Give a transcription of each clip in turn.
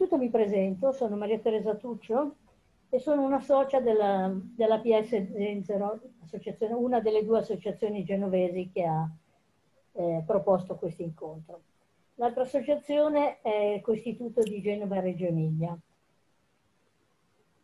Tutto mi presento, sono Maria Teresa Tuccio e sono una socia della, della PS Genzero, una delle due associazioni genovesi che ha eh, proposto questo incontro. L'altra associazione è il Costituto di Genova Reggio Emilia.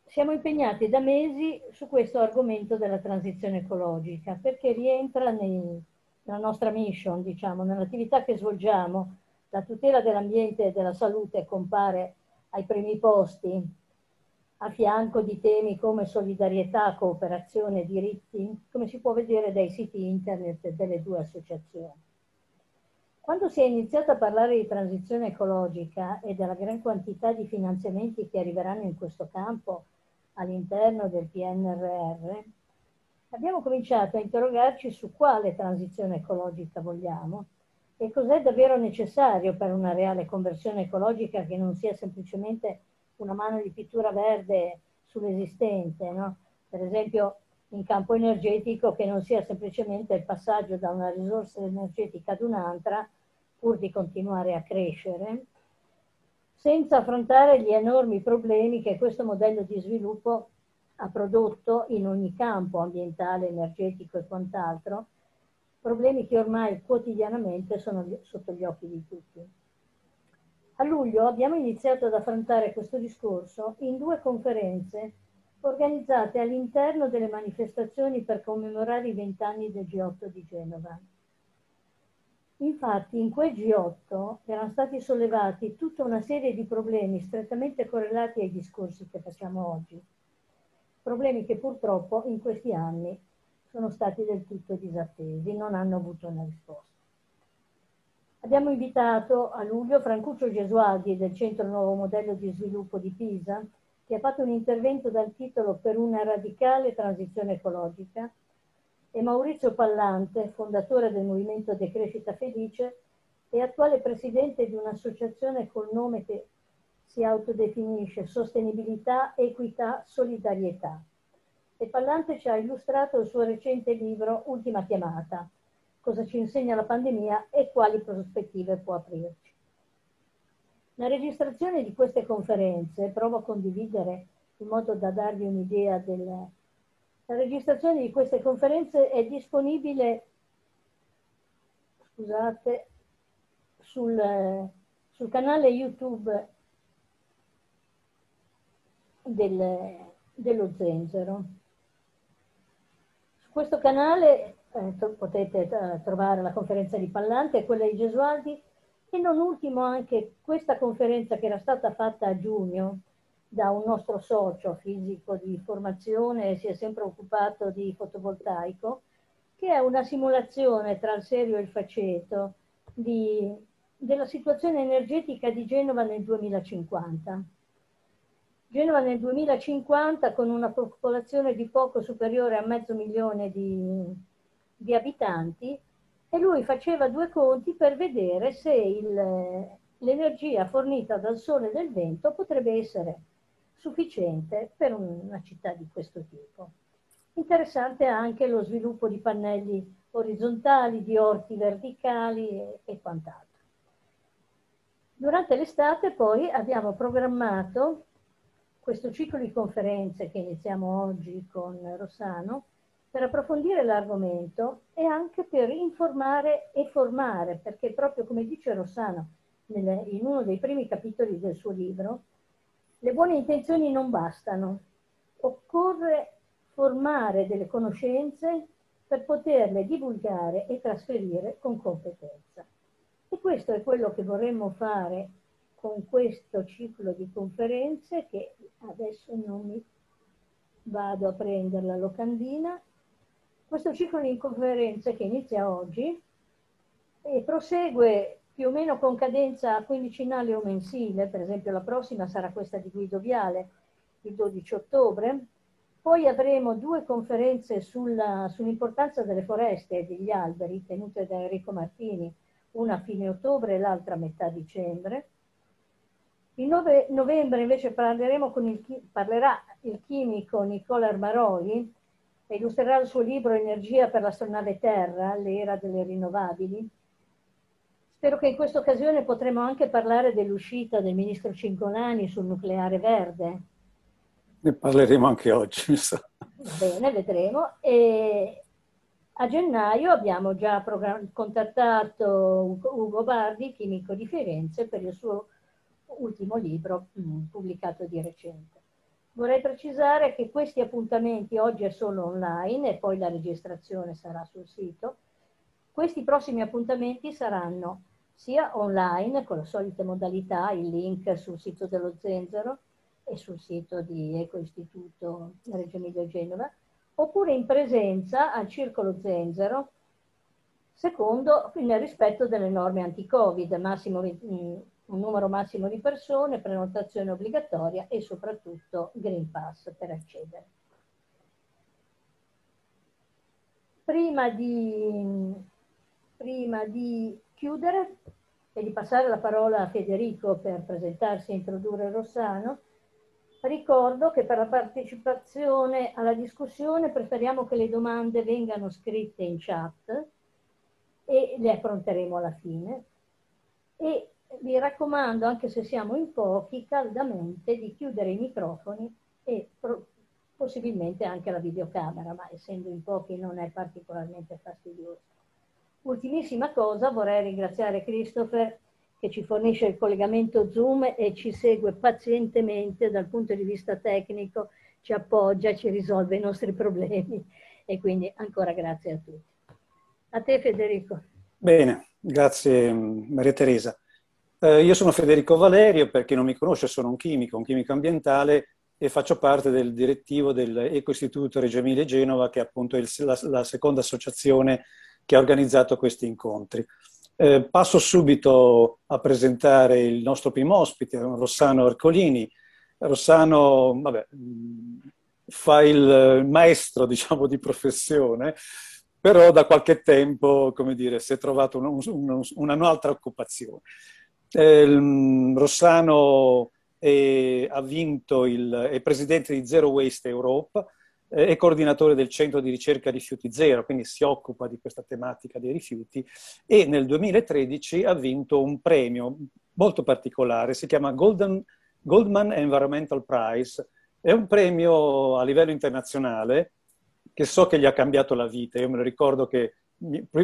Siamo impegnati da mesi su questo argomento della transizione ecologica perché rientra nei, nella nostra mission, diciamo, nell'attività che svolgiamo. La tutela dell'ambiente e della salute compare ai primi posti, a fianco di temi come solidarietà, cooperazione, diritti, come si può vedere dai siti internet delle due associazioni. Quando si è iniziato a parlare di transizione ecologica e della gran quantità di finanziamenti che arriveranno in questo campo all'interno del PNRR, abbiamo cominciato a interrogarci su quale transizione ecologica vogliamo e cos'è davvero necessario per una reale conversione ecologica che non sia semplicemente una mano di pittura verde sull'esistente, no? per esempio in campo energetico che non sia semplicemente il passaggio da una risorsa energetica ad un'altra pur di continuare a crescere, senza affrontare gli enormi problemi che questo modello di sviluppo ha prodotto in ogni campo ambientale, energetico e quant'altro, problemi che ormai quotidianamente sono sotto gli occhi di tutti. A luglio abbiamo iniziato ad affrontare questo discorso in due conferenze organizzate all'interno delle manifestazioni per commemorare i vent'anni del G8 di Genova. Infatti in quel G8 erano stati sollevati tutta una serie di problemi strettamente correlati ai discorsi che facciamo oggi, problemi che purtroppo in questi anni sono stati del tutto disattesi, non hanno avuto una risposta. Abbiamo invitato a luglio Francuccio Gesualdi del Centro Nuovo Modello di Sviluppo di Pisa, che ha fatto un intervento dal titolo Per una radicale transizione ecologica, e Maurizio Pallante, fondatore del Movimento Decrescita Felice e attuale presidente di un'associazione col nome che si autodefinisce Sostenibilità, Equità, Solidarietà, e Pallante ci ha illustrato il suo recente libro Ultima chiamata, cosa ci insegna la pandemia e quali prospettive può aprirci. La registrazione di queste conferenze, provo a condividere in modo da darvi un'idea del... La registrazione di queste conferenze è disponibile, scusate, sul, sul canale YouTube del, dello zenzero questo canale eh, potete eh, trovare la conferenza di Pallante, quella di Gesualdi e non ultimo anche questa conferenza che era stata fatta a giugno da un nostro socio fisico di formazione, e si è sempre occupato di fotovoltaico, che è una simulazione tra il serio e il faceto di, della situazione energetica di Genova nel 2050. Genova nel 2050, con una popolazione di poco superiore a mezzo milione di, di abitanti, e lui faceva due conti per vedere se l'energia fornita dal sole e dal vento potrebbe essere sufficiente per una città di questo tipo. Interessante anche lo sviluppo di pannelli orizzontali, di orti verticali e, e quant'altro. Durante l'estate poi abbiamo programmato questo ciclo di conferenze che iniziamo oggi con Rossano per approfondire l'argomento e anche per informare e formare, perché proprio come dice Rossano in uno dei primi capitoli del suo libro, le buone intenzioni non bastano, occorre formare delle conoscenze per poterle divulgare e trasferire con competenza. E questo è quello che vorremmo fare con questo ciclo di conferenze che adesso non mi vado a prendere la locandina. Questo ciclo di conferenze che inizia oggi e prosegue più o meno con cadenza quindicinale o mensile, per esempio la prossima sarà questa di Guido Viale, il 12 ottobre. Poi avremo due conferenze sull'importanza delle foreste e degli alberi tenute da Enrico Martini, una a fine ottobre e l'altra a metà dicembre. Il 9 novembre invece parleremo con il, parlerà il chimico Nicola Armaroli e illustrerà il suo libro Energia per l'astronave Terra, l'era delle rinnovabili. Spero che in questa occasione potremo anche parlare dell'uscita del ministro Cincolani sul nucleare verde. Ne parleremo anche oggi, mi sa. Bene, vedremo. E a gennaio abbiamo già contattato Ugo Bardi, chimico di Firenze, per il suo ultimo libro mh, mm, pubblicato di recente. Vorrei precisare che questi appuntamenti oggi sono online e poi la registrazione sarà sul sito. Questi prossimi appuntamenti saranno sia online con le solite modalità, il link sul sito dello Zenzero e sul sito di Eco Istituto Reggio Emilia Genova, oppure in presenza al Circolo Zenzero, secondo il rispetto delle norme anti-Covid, massimo 20, mm, un numero massimo di persone, prenotazione obbligatoria e soprattutto Green Pass per accedere. Prima di, prima di chiudere e di passare la parola a Federico per presentarsi e introdurre Rossano, ricordo che per la partecipazione alla discussione preferiamo che le domande vengano scritte in chat e le affronteremo alla fine. E vi raccomando, anche se siamo in pochi, caldamente di chiudere i microfoni e possibilmente anche la videocamera, ma essendo in pochi non è particolarmente fastidioso. Ultimissima cosa, vorrei ringraziare Christopher che ci fornisce il collegamento Zoom e ci segue pazientemente dal punto di vista tecnico, ci appoggia, ci risolve i nostri problemi e quindi ancora grazie a tutti. A te Federico. Bene, grazie Maria Teresa. Eh, io sono Federico Valerio, per chi non mi conosce sono un chimico, un chimico ambientale e faccio parte del direttivo dell'Ecoistituto Reggio Emilia Genova, che è appunto il, la, la, seconda associazione che ha organizzato questi incontri. Eh, passo subito a presentare il nostro primo ospite, Rossano Arcolini. Rossano vabbè, mm, fa il maestro diciamo, di professione, però da qualche tempo dire, si è trovato un, un, una, un'altra occupazione. Eh, mm, Rossano è, ha vinto il, è presidente di Zero Waste Europe eh, è coordinatore del centro di ricerca Rifiuti Zero, quindi si occupa di questa tematica dei rifiuti e nel 2013 ha vinto un premio molto particolare, si chiama Golden, Goldman Environmental Prize, è un premio a livello internazionale che so che gli ha cambiato la vita, io me lo ricordo che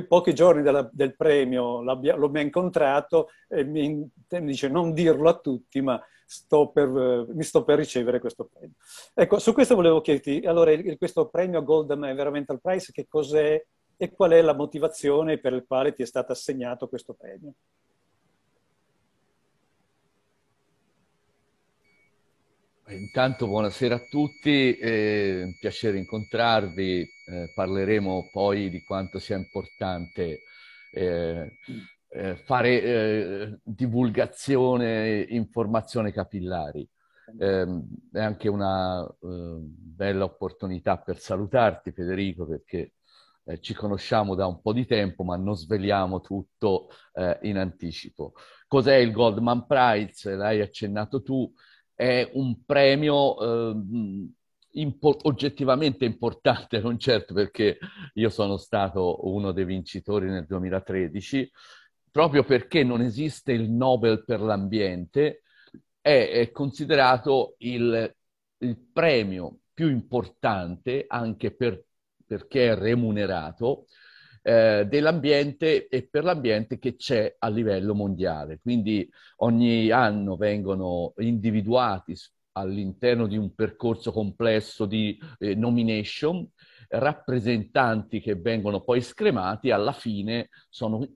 pochi giorni dalla, del premio l'ho mi incontrato e mi, mi, dice non dirlo a tutti, ma sto per, mi sto per ricevere questo premio. Ecco, su questo volevo chiederti, allora il, questo premio Goldman Environmental Prize che cos'è e qual è la motivazione per la quale ti è stato assegnato questo premio? Intanto buonasera a tutti, è un piacere incontrarvi, eh, parleremo poi di quanto sia importante eh, eh fare eh, divulgazione, informazione capillari. Ehm, è anche una eh, bella opportunità per salutarti Federico perché ci conosciamo da un po' di tempo ma non sveliamo tutto in anticipo. Cos'è il Goldman Prize? L'hai accennato tu è un premio eh, impo- oggettivamente importante, non certo perché io sono stato uno dei vincitori nel 2013, proprio perché non esiste il Nobel per l'ambiente, è, è considerato il, il, premio più importante anche per, perché è remunerato eh, dell'ambiente e per l'ambiente che c'è a livello mondiale. Quindi ogni anno vengono individuati all'interno di un percorso complesso di eh, nomination rappresentanti che vengono poi scremati, alla fine sono,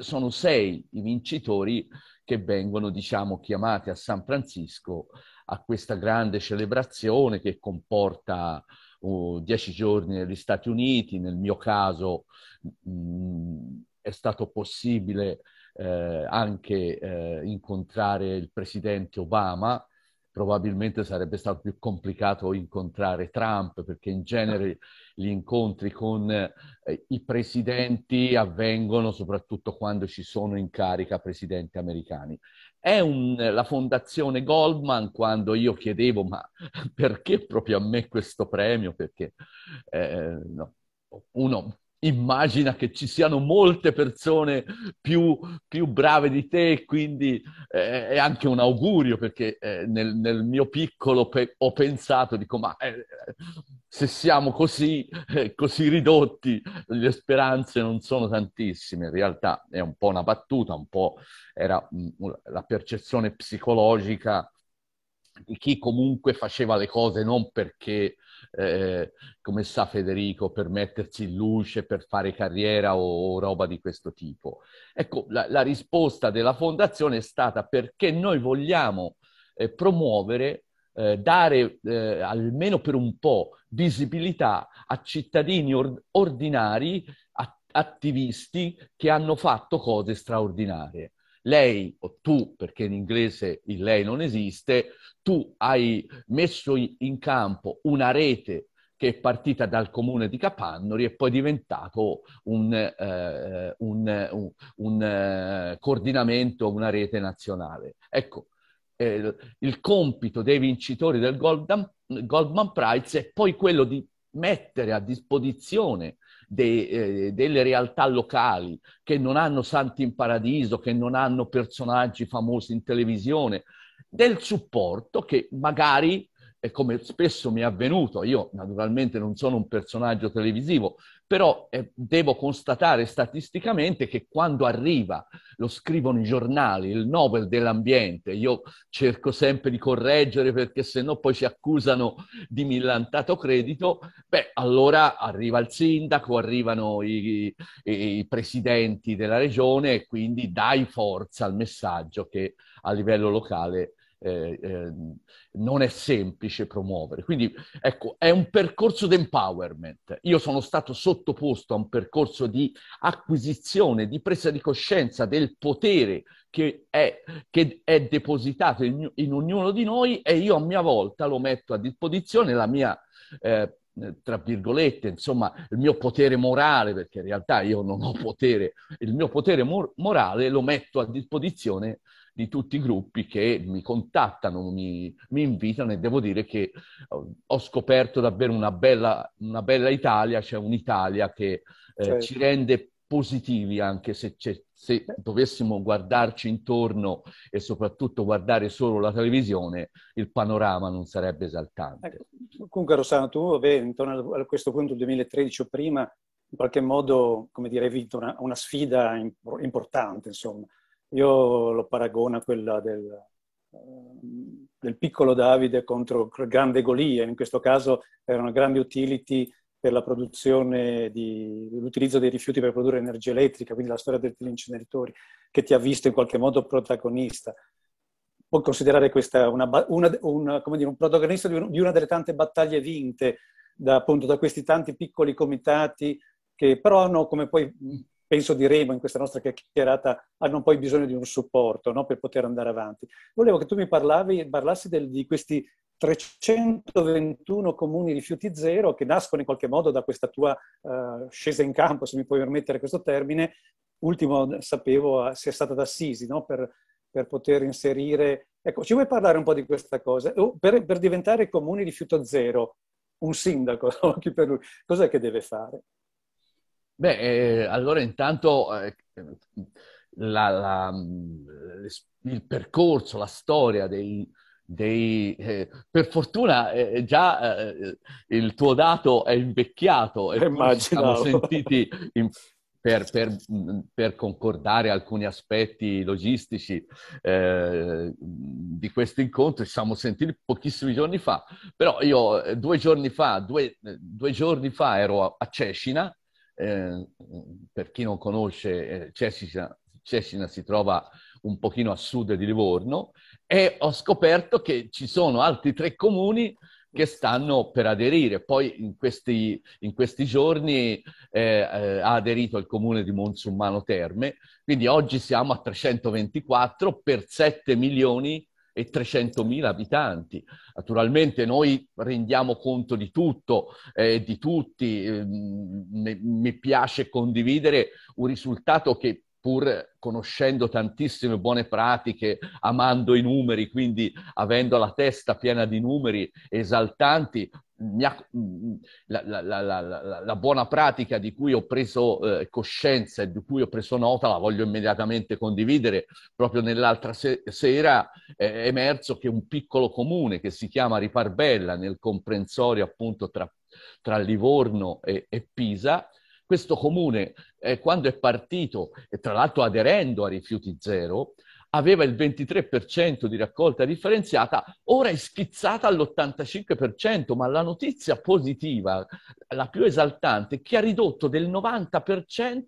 sono sei i vincitori che vengono, diciamo, chiamati a San Francisco a questa grande celebrazione che comporta uh, dieci giorni negli Stati Uniti, nel mio caso mh, è stato possibile eh, anche eh, incontrare il presidente Obama, probabilmente sarebbe stato più complicato incontrare Trump perché in genere gli incontri con eh, i presidenti avvengono soprattutto quando ci sono in carica presidenti americani. È un, la fondazione Goldman quando io chiedevo ma perché proprio a me questo premio? Perché eh, no. uno immagina che ci siano molte persone più, più brave di te, quindi eh, è anche un augurio perché eh, nel, nel, mio piccolo pe- ho pensato, dico ma eh, se siamo così, eh, così, ridotti, le speranze non sono tantissime. In realtà è un po' una battuta, un po' era mm, la percezione psicologica di chi comunque faceva le cose non perché, eh, come sa Federico, per mettersi in luce, per fare carriera o, o roba di questo tipo. Ecco, la, la, risposta della fondazione è stata perché noi vogliamo eh, promuovere eh, dare eh, almeno per un po' visibilità a cittadini or- ordinari, a- attivisti che hanno fatto cose straordinarie. Lei o tu, perché in inglese il lei non esiste, tu hai messo in campo una rete che è partita dal comune di Capannori e poi è diventato un, eh, un, un, un eh, coordinamento, una rete nazionale. Ecco, eh, il compito dei vincitori del Goldman, Goldman Prize è poi quello di mettere a disposizione dei, eh, delle realtà locali che non hanno santi in paradiso, che non hanno personaggi famosi in televisione, del supporto che magari e come spesso mi è avvenuto, io naturalmente non sono un personaggio televisivo, però eh, devo constatare statisticamente che quando arriva, lo scrivono i giornali, il Nobel dell'ambiente, io cerco sempre di correggere perché sennò poi si accusano di millantato credito, beh, allora arriva il sindaco, arrivano i, i, i presidenti della regione e quindi dai forza al messaggio che a livello locale eh, eh, non è semplice promuovere. Quindi ecco, è un percorso di empowerment. Io sono stato sottoposto a un percorso di acquisizione, di presa di coscienza del potere che è, che è depositato in, in, ognuno di noi e io a mia volta lo metto a disposizione, la mia... Eh, tra virgolette, insomma, il mio potere morale, perché in realtà io non ho potere, il mio potere mor- morale lo metto a disposizione di tutti i gruppi che mi contattano, mi, mi invitano e devo dire che eh, ho scoperto davvero una bella, una bella Italia, cioè un'Italia che eh, certo. ci rende positivi anche se, se, dovessimo guardarci intorno e soprattutto guardare solo la televisione, il panorama non sarebbe esaltante. Ecco, comunque Rossano, tu avevi intorno a questo punto, 2013 o prima, in qualche modo, come dire, hai vinto una, una sfida importante, insomma io lo paragono a quella del, eh, del piccolo Davide contro grande Golia, in questo caso era una grande utility per la produzione di, l'utilizzo dei rifiuti per produrre energia elettrica, quindi la storia degli inceneritori, che ti ha visto in qualche modo protagonista. Puoi considerare questa una, una, una, dire, un protagonista di, di, una delle tante battaglie vinte da, appunto, da questi tanti piccoli comitati che però hanno, come poi penso diremo in questa nostra chiacchierata, hanno poi bisogno di un supporto no? per poter andare avanti. Volevo che tu mi parlavi, parlassi del, di questi 321 comuni rifiuti zero che nascono in qualche modo da questa tua uh, scesa in campo, se mi puoi permettere questo termine. Ultimo, sapevo, eh, sia stata da Sisi no? per, per poter inserire... Ecco, ci vuoi parlare un po' di questa cosa? Per, per diventare comuni rifiuto zero, un sindaco, no? cos'è che deve fare? Beh, eh, allora intanto eh, la, la, mm, il percorso, la storia dei, dei, eh, per fortuna eh, già eh, il tuo dato è invecchiato e ci siamo sentiti in, per, per, mm, per, concordare alcuni aspetti logistici eh, di questo incontro, ci siamo sentiti pochissimi giorni fa, però io eh, due giorni fa, due, eh, due giorni fa ero a, a Cecina Ehm, ehm, per chi non conosce, eh, Cesina, si trova un pochino a sud di Livorno e ho scoperto che ci sono altri tre comuni che stanno per aderire. Poi in questi, in questi giorni eh, eh, ha aderito il comune di Monsummano Terme, quindi oggi siamo a 324 per 7 milioni e 300.000 abitanti. Naturalmente noi rendiamo conto di tutto, eh, di tutti, eh, mi piace condividere un risultato che pur conoscendo tantissime buone pratiche, amando i numeri, quindi avendo la testa piena di numeri esaltanti, ha, la, la, la, la, buona pratica di cui ho preso eh, coscienza e di cui ho preso nota la voglio immediatamente condividere. Proprio nell'altra se- sera è emerso che un piccolo comune che si chiama Riparbella, nel comprensorio appunto tra, tra Livorno e, e Pisa, questo comune, eh, quando è partito, e tra l'altro aderendo a Rifiuti Zero, aveva il 23% di raccolta differenziata, ora è schizzata all'85%, ma la notizia positiva, la più esaltante, è che ha ridotto del 90%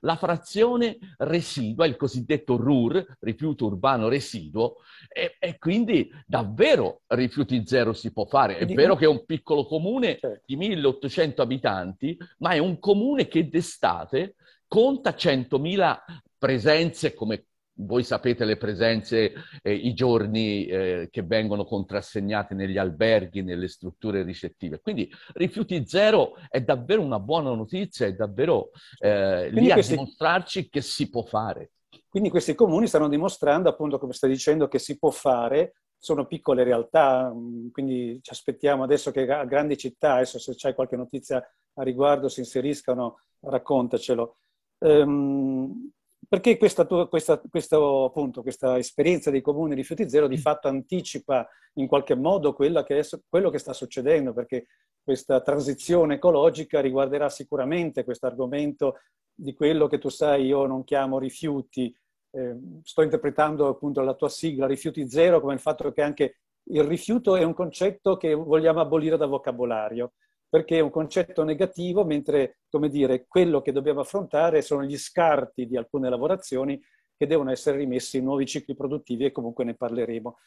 la frazione residua, il cosiddetto RUR, rifiuto urbano residuo, e, e quindi davvero rifiuti zero si può fare. È vero che è un piccolo comune certo. di 1800 abitanti, ma è un comune che d'estate conta 100.000 presenze come voi sapete le presenze, eh, i giorni eh, che vengono contrassegnati negli alberghi, nelle strutture ricettive. Quindi rifiuti zero è davvero una buona notizia, è davvero eh, lì questi... a dimostrarci che si può fare. Quindi questi comuni stanno dimostrando, appunto, come stai dicendo, che si può fare, sono piccole realtà, mm, quindi ci aspettiamo adesso che a grandi città, adesso se c'è qualche notizia a riguardo, si inseriscano, raccontacelo. Um, perché questa, questa, questo, appunto, questa esperienza dei comuni rifiuti zero di mm. fatto anticipa in qualche modo che è, quello che sta succedendo, perché questa transizione ecologica riguarderà sicuramente questo argomento di quello che tu sai io non chiamo rifiuti, eh, sto interpretando appunto la tua sigla rifiuti zero come il fatto che anche il rifiuto è un concetto che vogliamo abolire dal vocabolario perché è un concetto negativo, mentre come dire, quello che dobbiamo affrontare sono gli scarti di alcune lavorazioni che devono essere rimessi in nuovi cicli produttivi e comunque ne parleremo.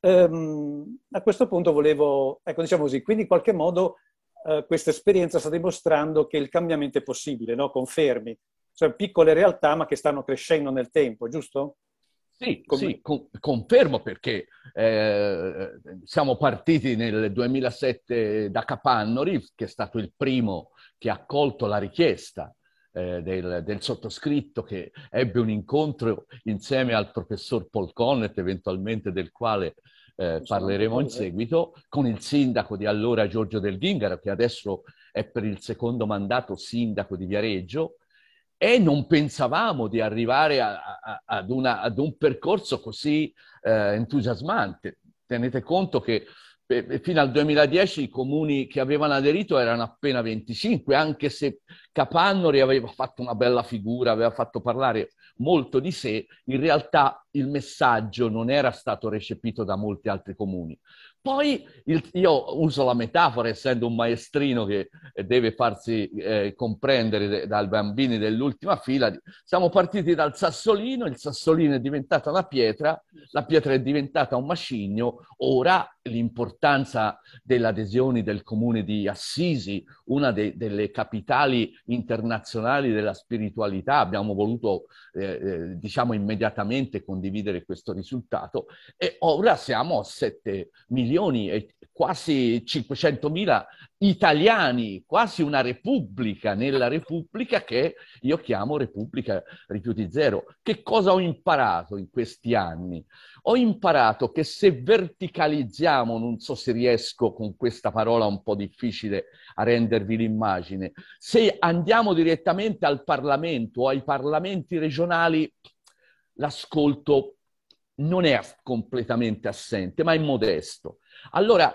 Ehm, a questo punto volevo, ecco diciamo così, quindi in qualche modo eh, questa esperienza sta dimostrando che il cambiamento è possibile, no? confermi, cioè piccole realtà ma che stanno crescendo nel tempo, giusto? Sì, sì con, confermo perché eh, siamo partiti nel 2007 da Capannori, che è stato il primo che ha accolto la richiesta eh, del, del, sottoscritto che ebbe un incontro insieme al professor Polconet, eventualmente del quale eh, parleremo in seguito, con il sindaco di allora Giorgio Del Ghingaro, che adesso è per il secondo mandato sindaco di Viareggio, e non pensavamo di arrivare a, a, ad, una, ad, un percorso così eh, entusiasmante. Tenete conto che eh, eh fino al 2010 i comuni che avevano aderito erano appena 25, anche se Capannori aveva fatto una bella figura, aveva fatto parlare molto di sé, in realtà il messaggio non era stato recepito da molti altri comuni. Poi il, io uso la metafora, essendo un maestrino che deve farsi eh, comprendere de, dai bambini dell'ultima fila, siamo partiti dal sassolino, il sassolino è diventato una pietra, la pietra è diventata un macigno, ora l'importanza dell'adesione del comune di Assisi, una de- delle capitali internazionali della spiritualità. Abbiamo voluto, eh, eh diciamo, immediatamente condividere questo risultato e ora siamo a 7 milioni e quasi 500 mila italiani, quasi una repubblica nella repubblica che io chiamo Repubblica Rifiuti Zero. Che cosa ho imparato in questi anni? ho imparato che se verticalizziamo, non so se riesco con questa parola un po' difficile a rendervi l'immagine, se andiamo direttamente al Parlamento o ai parlamenti regionali, l'ascolto non è completamente assente, ma è modesto. Allora,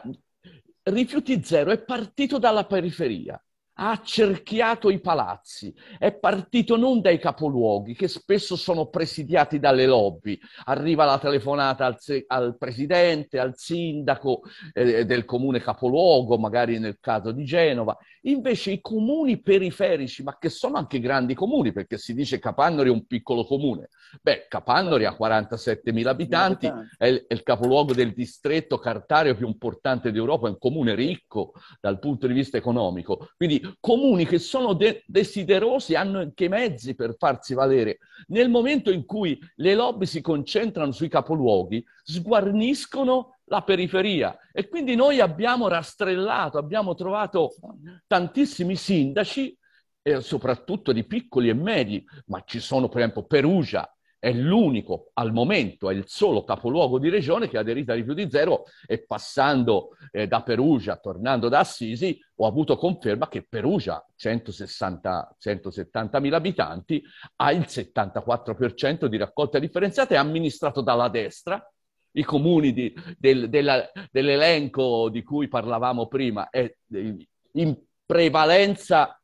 Rifiuti Zero è partito dalla periferia ha cerchiato i palazzi, è partito non dai capoluoghi che spesso sono presidiati dalle lobby, arriva la telefonata al, al presidente, al sindaco eh, del comune capoluogo, magari nel caso di Genova, Invece i comuni periferici, ma che sono anche grandi comuni, perché si dice Capannori è un piccolo comune. Beh, Capannori ha 47.000 abitanti, è il, è il, capoluogo del distretto cartario più importante d'Europa, è un comune ricco dal punto di vista economico. Quindi comuni che sono de- desiderosi, hanno anche i mezzi per farsi valere. Nel momento in cui le lobby si concentrano sui capoluoghi, sguarniscono la periferia. E quindi noi abbiamo rastrellato, abbiamo trovato tantissimi sindaci, eh, soprattutto di piccoli e medi, ma ci sono per esempio Perugia, è l'unico al momento, è il solo capoluogo di regione che ha aderito a Rifiuti Zero e passando eh, da Perugia, tornando da Assisi, ho avuto conferma che Perugia, 160, 170.000 abitanti, ha il 74% di raccolta differenziata, è amministrato dalla destra, i comuni di, del, della, dell'elenco di cui parlavamo prima è eh, in prevalenza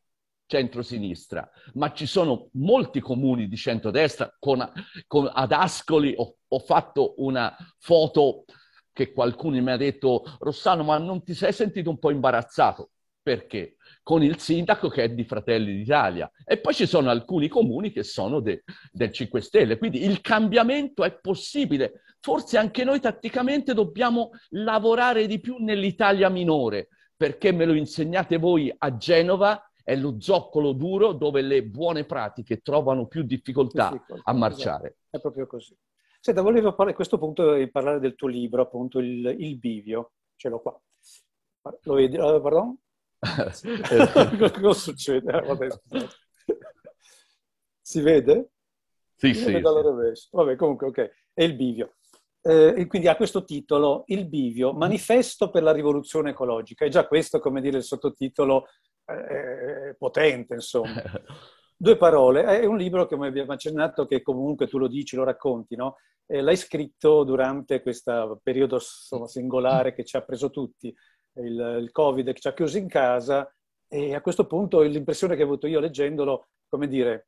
centrosinistra, ma ci sono molti comuni di centrodestra. Con, con, ad Ascoli ho, ho fatto una foto che qualcuno mi ha detto, Rossano, ma non ti sei sentito un po' imbarazzato? Perché? con il sindaco che è di Fratelli d'Italia. E poi ci sono alcuni comuni che sono de, del 5 Stelle, quindi il cambiamento è possibile. Forse anche noi tatticamente dobbiamo lavorare di più nell'Italia minore, perché me lo insegnate voi a Genova, è lo zoccolo duro dove le buone pratiche trovano più difficoltà, a marciare. Esatto. È proprio così. Senta, volevo a questo punto parlare del tuo libro, appunto, il, il bivio. Ce l'ho qua. Lo vedi? Eh, pardon? Eh, cosa succede? Eh, si vede? Sì, si sì. sì. Vabbè, comunque, ok, è il bivio. Eh, quindi ha questo titolo, Il bivio, manifesto per la rivoluzione ecologica. È già questo, come dire, il sottotitolo eh, eh potente, insomma. Due parole, è un libro, che, come abbiamo accennato, che comunque tu lo dici, lo racconti, no? Eh, l'hai scritto durante questo periodo insomma, singolare che ci ha preso tutti il, il Covid che ci ha chiusi in casa e a questo punto l'impressione che ho avuto io leggendolo, come dire,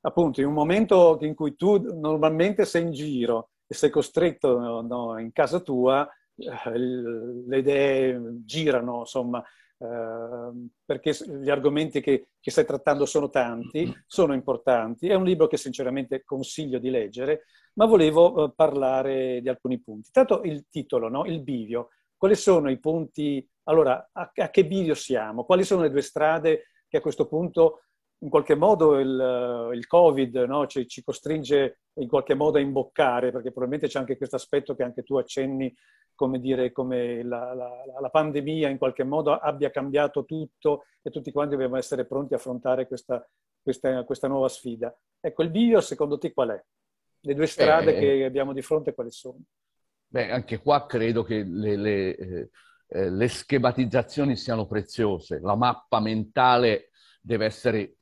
appunto in un momento in cui tu normalmente sei in giro e sei costretto no, in casa tua, eh, le idee girano, insomma, ehm, perché gli argomenti che, che, stai trattando sono tanti, sono importanti. È un libro che sinceramente consiglio di leggere, ma volevo eh, parlare di alcuni punti. Tanto il titolo, no? Il bivio. Quali sono i punti, allora a, a che bivio siamo? Quali sono le due strade che a questo punto in qualche modo il, il Covid no? cioè, ci costringe in qualche modo a imboccare, perché probabilmente c'è anche questo aspetto che anche tu accenni, come dire, come la, la, la, pandemia in qualche modo abbia cambiato tutto e tutti quanti dobbiamo essere pronti a affrontare questa, questa, questa nuova sfida. Ecco, il bivio secondo te qual è? Le due strade eh, che abbiamo di fronte quali sono? Beh, anche qua credo che le, le, eh, eh, le schematizzazioni siano preziose, la mappa mentale deve essere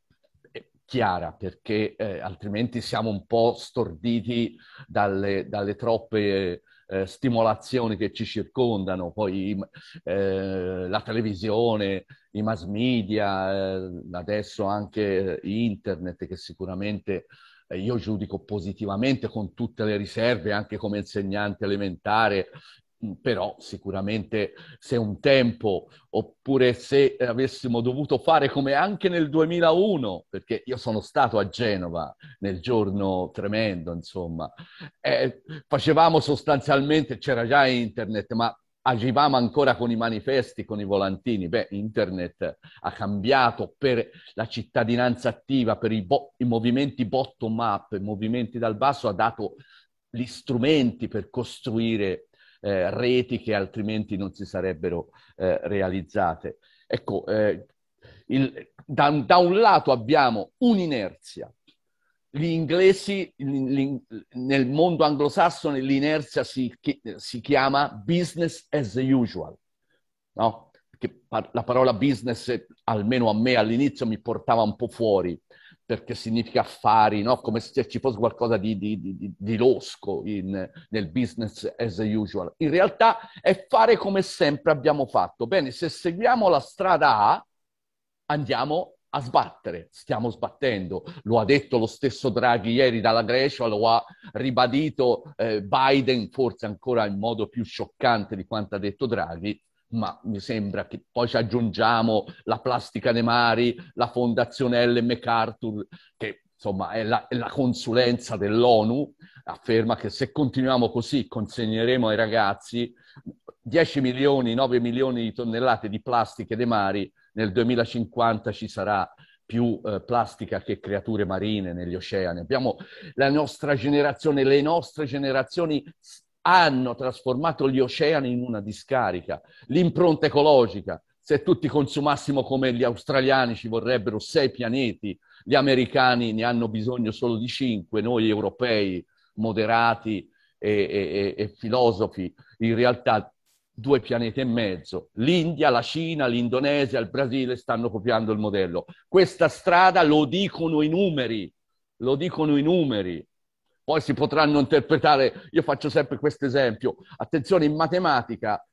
eh, chiara perché eh, altrimenti siamo un po' storditi dalle, dalle troppe eh, stimolazioni che ci circondano, poi eh, la televisione, i mass media, eh, adesso anche internet che sicuramente io giudico positivamente con tutte le riserve, anche come insegnante elementare, mm, però sicuramente se un tempo oppure se avessimo dovuto fare come anche nel 2001 perché io sono stato a Genova nel giorno tremendo insomma eh, facevamo sostanzialmente c'era già internet ma agivamo ancora con i manifesti, con i volantini. Beh, internet ha cambiato per la cittadinanza attiva, per i, bo- i movimenti bottom up, i movimenti dal basso, ha dato gli strumenti per costruire eh, reti che altrimenti non si sarebbero eh, realizzate. Ecco, eh, il, da, da un lato abbiamo un'inerzia gli inglesi, nel mondo anglosassone, l'inerzia si, si chiama business as usual, no? Perché la parola business, almeno a me all'inizio, mi portava un po' fuori, perché significa affari, no? Come se ci fosse qualcosa di, di, di, di losco in, nel business as usual. In realtà è fare come sempre abbiamo fatto. Bene, se seguiamo la strada A, andiamo a sbattere, stiamo sbattendo, lo ha detto lo stesso Draghi ieri dalla Grecia, lo ha ribadito eh, Biden forse ancora in modo più scioccante di quanto ha detto Draghi, ma mi sembra che poi ci aggiungiamo la Plastica dei Mari, la Fondazione L. MacArthur, che insomma è la, è la consulenza dell'ONU, afferma che se continuiamo così consegneremo ai ragazzi 10 milioni, 9 milioni di tonnellate di plastiche dei mari nel 2050 ci sarà più eh, plastica che creature marine negli oceani. Abbiamo la nostra generazione, le nostre generazioni hanno trasformato gli oceani in una discarica, l'impronta ecologica. Se tutti consumassimo come gli australiani ci vorrebbero sei pianeti, gli americani ne hanno bisogno solo di cinque, noi europei moderati e, e, e filosofi in realtà due pianeti e mezzo. L'India, la Cina, l'Indonesia, il Brasile stanno copiando il modello. Questa strada lo dicono i numeri, lo dicono i numeri. Poi si potranno interpretare, io faccio sempre questo esempio, attenzione in matematica,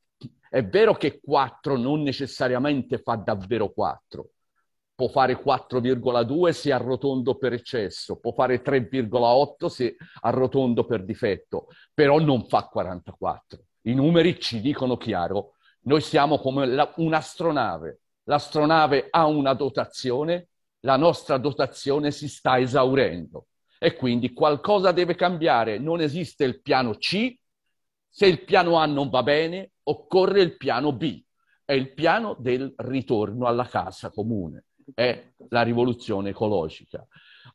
è vero che 4 non necessariamente fa davvero 4, può fare 4,2 se arrotondo per eccesso, può fare 3,8 se arrotondo per difetto, però non fa 44 i numeri ci dicono chiaro, noi siamo come la, un'astronave, l'astronave ha una dotazione, la nostra dotazione si sta esaurendo e quindi qualcosa deve cambiare, non esiste il piano C, se il piano A non va bene occorre il piano B, è il piano del ritorno alla casa comune, è la rivoluzione ecologica,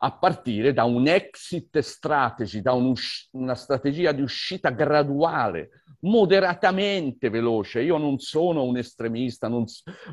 a partire da un exit strategy, da un us- una strategia di uscita graduale moderatamente veloce. Io non sono un estremista, non,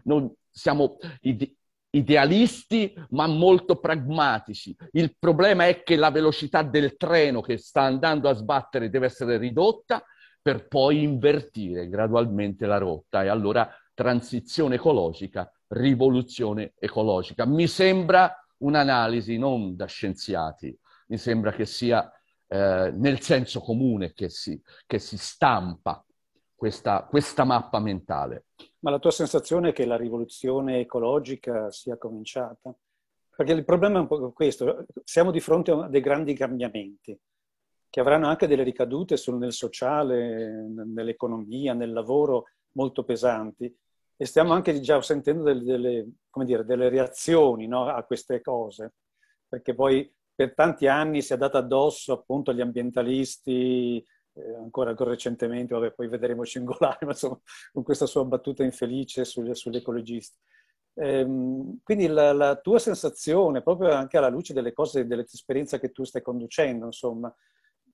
non siamo ide- idealisti ma molto pragmatici. Il problema è che la velocità del treno che sta andando a sbattere deve essere ridotta per poi invertire gradualmente la rotta e allora transizione ecologica, rivoluzione ecologica. Mi sembra un'analisi non da scienziati, mi sembra che sia eh, nel senso comune che si, che si stampa questa, questa, mappa mentale. Ma la tua sensazione è che la rivoluzione ecologica sia cominciata? Perché il problema è un po' questo, siamo di fronte a dei grandi cambiamenti che avranno anche delle ricadute sul, nel sociale, nell'economia, nel lavoro molto pesanti e stiamo anche già sentendo delle, delle, dire, delle reazioni no, a queste cose, perché poi per tanti anni si è data addosso appunto agli ambientalisti, eh, ancora, ancora, recentemente, vabbè, poi vedremo Cingolare, ma insomma, con questa sua battuta infelice sugli, sugli ecologisti. Ehm, quindi la, la, tua sensazione, proprio anche alla luce delle cose, dell'esperienza che tu stai conducendo, insomma,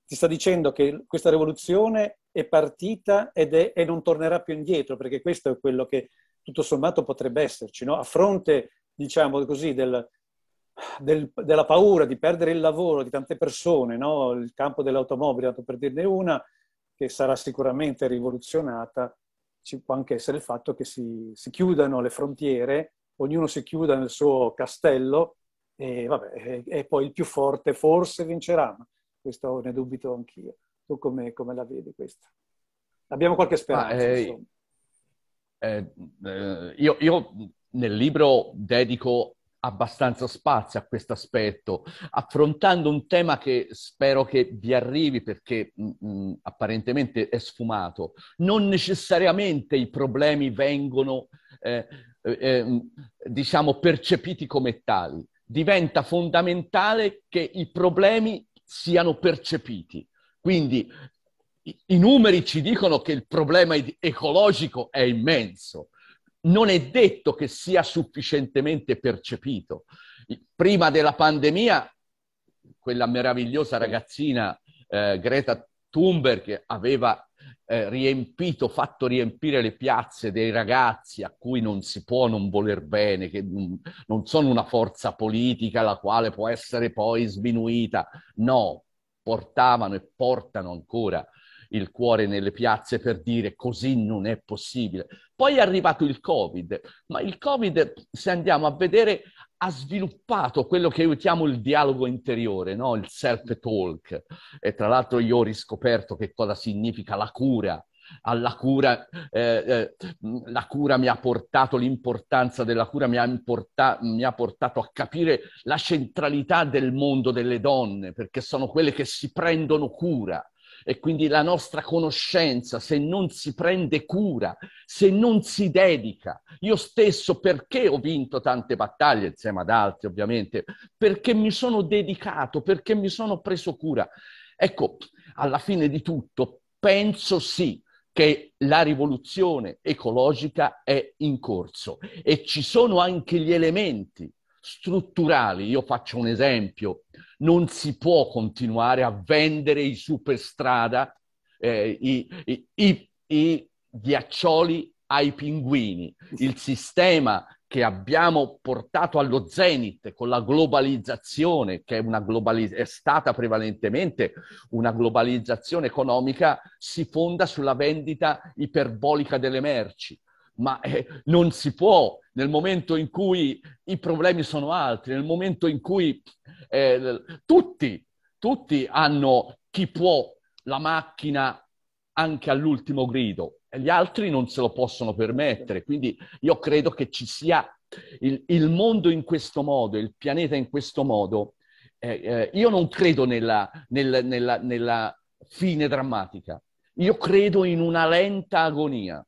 ti sta dicendo che questa rivoluzione è partita ed è, e non tornerà più indietro, perché questo è quello che tutto sommato potrebbe esserci, no? a fronte, diciamo così, del, del, della paura di perdere il lavoro di tante persone, no? il campo dell'automobile, tanto per dirne una, che sarà sicuramente rivoluzionata, ci può anche essere il fatto che si, si chiudano le frontiere, ognuno si chiuda nel suo castello e, vabbè, e, e poi il più forte forse vincerà. Ma questo ne dubito anch'io. Tu come, come la vedi questa? Abbiamo qualche speranza. Ah, eh, eh, eh, io, io nel libro dedico abbastanza spazio a questo aspetto, affrontando un tema che spero che vi arrivi perché mh, mm, mm, apparentemente è sfumato. Non necessariamente i problemi vengono, eh, eh, eh mm, diciamo, percepiti come tali. Diventa fondamentale che i problemi siano percepiti. Quindi i numeri ci dicono che il problema ecologico è immenso, non è detto che sia sufficientemente percepito. Prima della pandemia, quella meravigliosa ragazzina eh, Greta Thunberg aveva eh, riempito, fatto riempire le piazze dei ragazzi a cui non si può non voler bene, che non sono una forza politica la quale può essere poi sminuita. No, portavano e portano ancora il cuore nelle piazze per dire così non è possibile. Poi è arrivato il Covid, ma il Covid, se andiamo a vedere, ha sviluppato quello che io chiamo il dialogo interiore, no? il self-talk. E tra l'altro io ho riscoperto che cosa significa la cura. Alla ah, cura, eh, eh, la cura mi ha portato, l'importanza della cura mi ha, importa, mi ha portato a capire la centralità del mondo delle donne, perché sono quelle che si prendono cura e quindi la nostra conoscenza, se non si prende cura, se non si dedica. Io stesso perché ho vinto tante battaglie, insieme ad altri ovviamente, perché mi sono dedicato, perché mi sono preso cura. Ecco, alla fine di tutto, penso sì che la rivoluzione ecologica è in corso e ci sono anche gli elementi strutturali. Io faccio un esempio, non si può continuare a vendere i superstrada, eh, i, i, i, i ghiaccioli ai pinguini. Il sistema che abbiamo portato allo zenit con la globalizzazione, che è, globaliz- è, stata prevalentemente una globalizzazione economica, si fonda sulla vendita iperbolica delle merci ma eh, non si può nel momento in cui i problemi sono altri, nel momento in cui eh, tutti, tutti hanno chi può la macchina anche all'ultimo grido e gli altri non se lo possono permettere. Quindi io credo che ci sia il, il mondo in questo modo, il pianeta in questo modo. Eh, eh io non credo nella, nella, nella, nella fine drammatica, io credo in una lenta agonia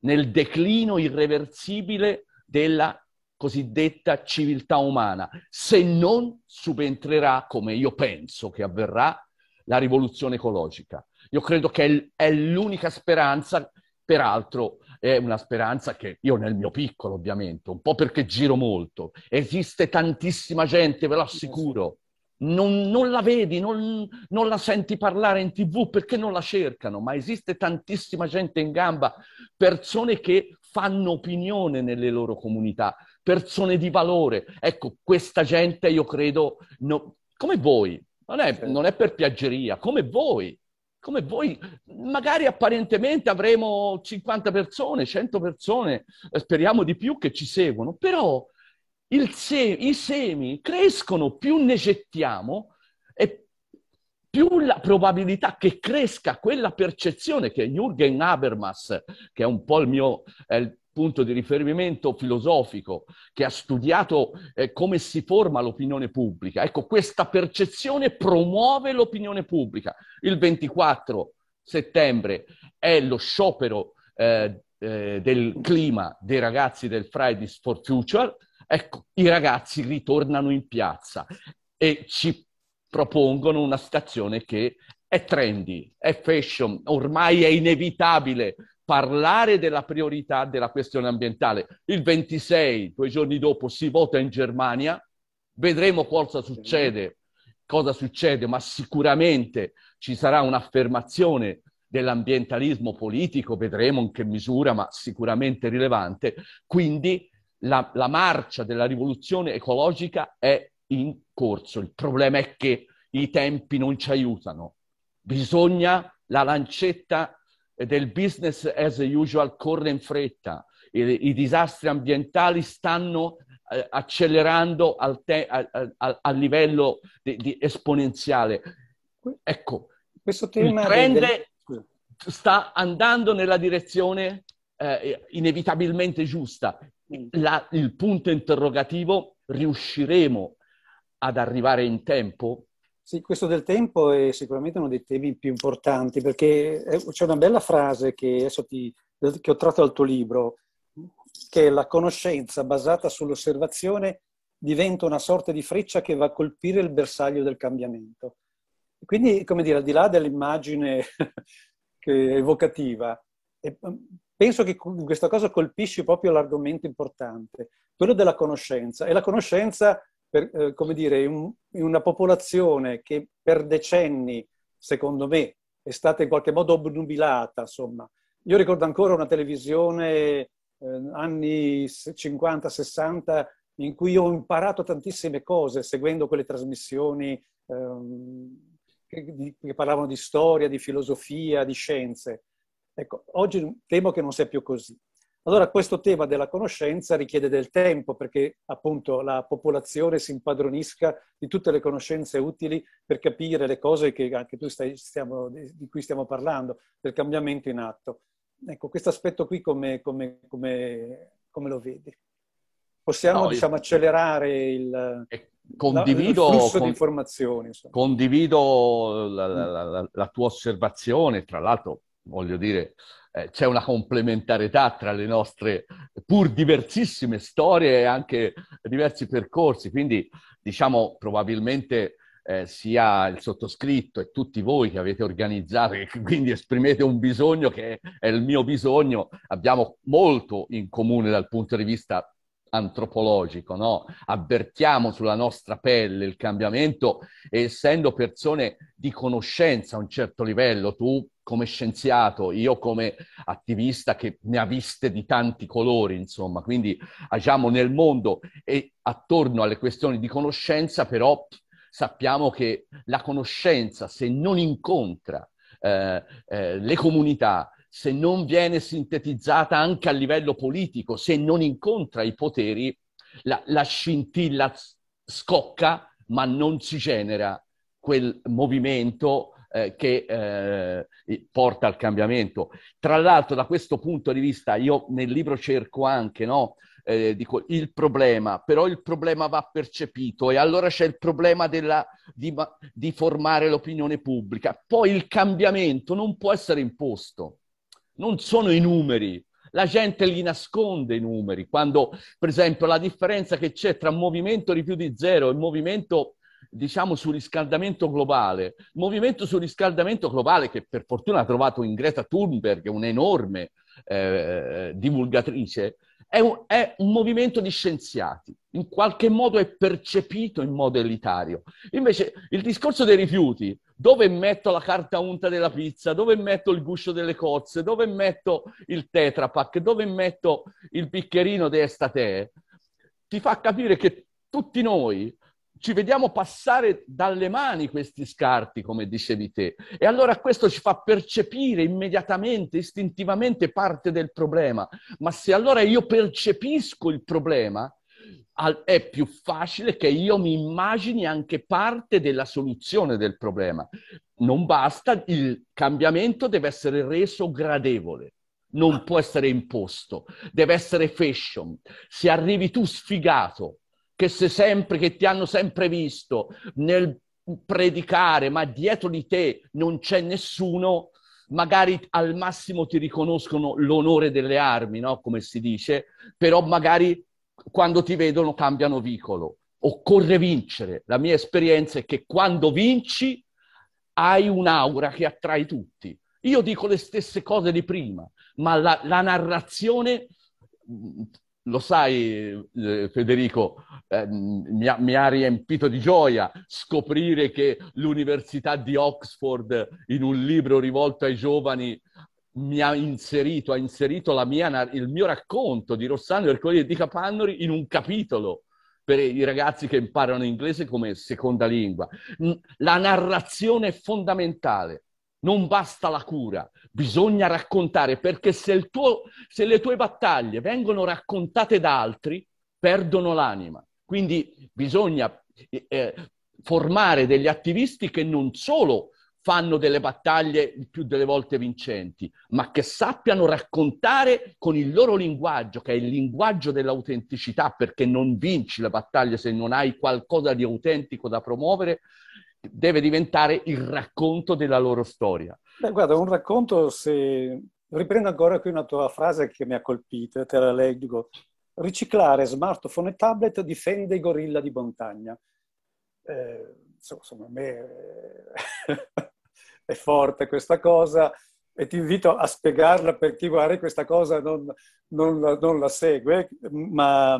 nel declino irreversibile della cosiddetta civiltà umana, se non subentrerà, come io penso che avverrà, la rivoluzione ecologica. Io credo che è l'unica speranza, peraltro è una speranza che io nel mio piccolo ovviamente, un po' perché giro molto, esiste tantissima gente, ve lo assicuro, non, non, la vedi, non, non, la senti parlare in tv perché non la cercano, ma esiste tantissima gente in gamba, persone che fanno opinione nelle loro comunità, persone di valore. Ecco, questa gente io credo, no, come voi, non è, non è per piaggeria, come voi, come voi, magari apparentemente avremo 50 persone, 100 persone, eh, speriamo di più che ci seguono, però se- i semi crescono più ne gettiamo e più la probabilità che cresca quella percezione che Jürgen Habermas, che è un po' il mio il punto di riferimento filosofico, che ha studiato eh, come si forma l'opinione pubblica, ecco, questa percezione promuove l'opinione pubblica. Il 24 settembre è lo sciopero eh, eh, del clima dei ragazzi del Fridays for Future Ecco, i ragazzi ritornano in piazza e ci propongono una situazione che è trendy, è fashion, ormai è inevitabile parlare della priorità della questione ambientale. Il 26, due giorni dopo, si vota in Germania, vedremo cosa succede, cosa succede ma sicuramente ci sarà un'affermazione dell'ambientalismo politico, vedremo in che misura, ma sicuramente rilevante. Quindi la, la marcia della rivoluzione ecologica è in corso. Il problema è che i tempi non ci aiutano. Bisogna la lancetta del business as usual corre in fretta. I, i disastri ambientali stanno eh, accelerando al te- a, a, a, livello di, di esponenziale. Ecco, questo tema il trend del... sta andando nella direzione eh, inevitabilmente giusta. Mm. la, il punto interrogativo, riusciremo ad arrivare in tempo? Sì, questo del tempo è sicuramente uno dei temi più importanti perché c'è una bella frase che adesso ti, che ho tratto dal tuo libro, che la conoscenza basata sull'osservazione diventa una sorta di freccia che va a colpire il bersaglio del cambiamento. Quindi, come dire, al di là dell'immagine evocativa, penso che questa cosa colpisci proprio l'argomento importante, quello della conoscenza. E la conoscenza, per, eh, come dire, in, in una popolazione che per decenni, secondo me, è stata in qualche modo obnubilata, insomma. Io ricordo ancora una televisione eh, anni 50-60 in cui ho imparato tantissime cose seguendo quelle trasmissioni ehm, che, che, parlavano di storia, di filosofia, di scienze. Ecco, oggi temo che non sia più così. Allora questo tema della conoscenza richiede del tempo perché appunto la popolazione si impadronisca di tutte le conoscenze utili per capire le cose che anche tu stai, stiamo, di cui stiamo parlando, del cambiamento in atto. Ecco, questo aspetto qui come, come, come, come, lo vedi? Possiamo no, diciamo, accelerare il, eh, condivido, la, flusso con, di informazioni? Insomma. Condivido la, la, la tua osservazione, tra l'altro voglio dire, eh, c'è una complementarietà tra le nostre pur diversissime storie e anche diversi percorsi, quindi diciamo probabilmente eh, sia il sottoscritto e tutti voi che avete organizzato e quindi esprimete un bisogno che è il mio bisogno, abbiamo molto in comune dal punto di vista antropologico, no? Avvertiamo sulla nostra pelle il cambiamento e essendo persone di conoscenza a un certo livello, tu come scienziato, io come attivista che ne ha viste di tanti colori, insomma, quindi agiamo nel mondo e attorno alle questioni di conoscenza, però sappiamo che la conoscenza, se non incontra eh, eh, le comunità, se non viene sintetizzata anche a livello politico, se non incontra i poteri, la, la scintilla scocca, ma non si genera quel movimento eh, che eh, porta al cambiamento. Tra l'altro, da questo punto di vista, io nel libro cerco anche, no? Eh, dico, il problema, però il problema va percepito e allora c'è il problema della, di, di formare l'opinione pubblica. Poi il cambiamento non può essere imposto, non sono i numeri. La gente li nasconde i numeri, quando per esempio la differenza che c'è tra movimento di più di zero e movimento diciamo sul riscaldamento globale. Il movimento sul riscaldamento globale che per fortuna ha trovato in Greta Thunberg, un'enorme eh, divulgatrice, è un, è un, movimento di scienziati, in qualche modo è percepito in modo elitario. Invece il discorso dei rifiuti, dove metto la carta unta della pizza, dove metto il guscio delle cozze, dove metto il tetrapack, dove metto il bicchierino di estate, ti fa capire che tutti noi ci vediamo passare dalle mani questi scarti, come dicevi te. E allora questo ci fa percepire immediatamente, istintivamente parte del problema. Ma se allora io percepisco il problema, è più facile che io mi immagini anche parte della soluzione del problema. Non basta, il cambiamento deve essere reso gradevole non può essere imposto, deve essere fashion. Se arrivi tu sfigato che, se sempre, che ti hanno sempre visto nel predicare, ma dietro di te non c'è nessuno, magari al massimo ti riconoscono l'onore delle armi, no? come si dice, però magari quando ti vedono cambiano vicolo. Occorre vincere. La mia esperienza è che quando vinci hai un'aura che attrae tutti. Io dico le stesse cose di prima, ma la, la narrazione lo sai eh, Federico, eh, mi, ha, mi, ha, riempito di gioia scoprire che l'Università di Oxford in un libro rivolto ai giovani mi ha inserito, ha inserito mia, il mio racconto di Rossano Ercoli e di Capannori in un capitolo per i ragazzi che imparano inglese come seconda lingua. La narrazione è fondamentale, non basta la cura, Bisogna raccontare perché se, tuo, se le tue battaglie vengono raccontate da altri, perdono l'anima. Quindi bisogna eh, eh, formare degli attivisti che non solo fanno delle battaglie il più delle volte vincenti, ma che sappiano raccontare con il loro linguaggio, che è il linguaggio dell'autenticità, perché non vinci la battaglia se non hai qualcosa di autentico da promuovere, deve diventare il racconto della loro storia. Beh, guarda, un racconto, se riprendo ancora qui una tua frase che mi ha colpito, te la leggo. Riciclare smartphone e tablet difende i gorilla di montagna. Eh, insomma, a me eh, è forte questa cosa e ti invito a spiegarla per chi magari questa cosa non, non, non, la segue, ma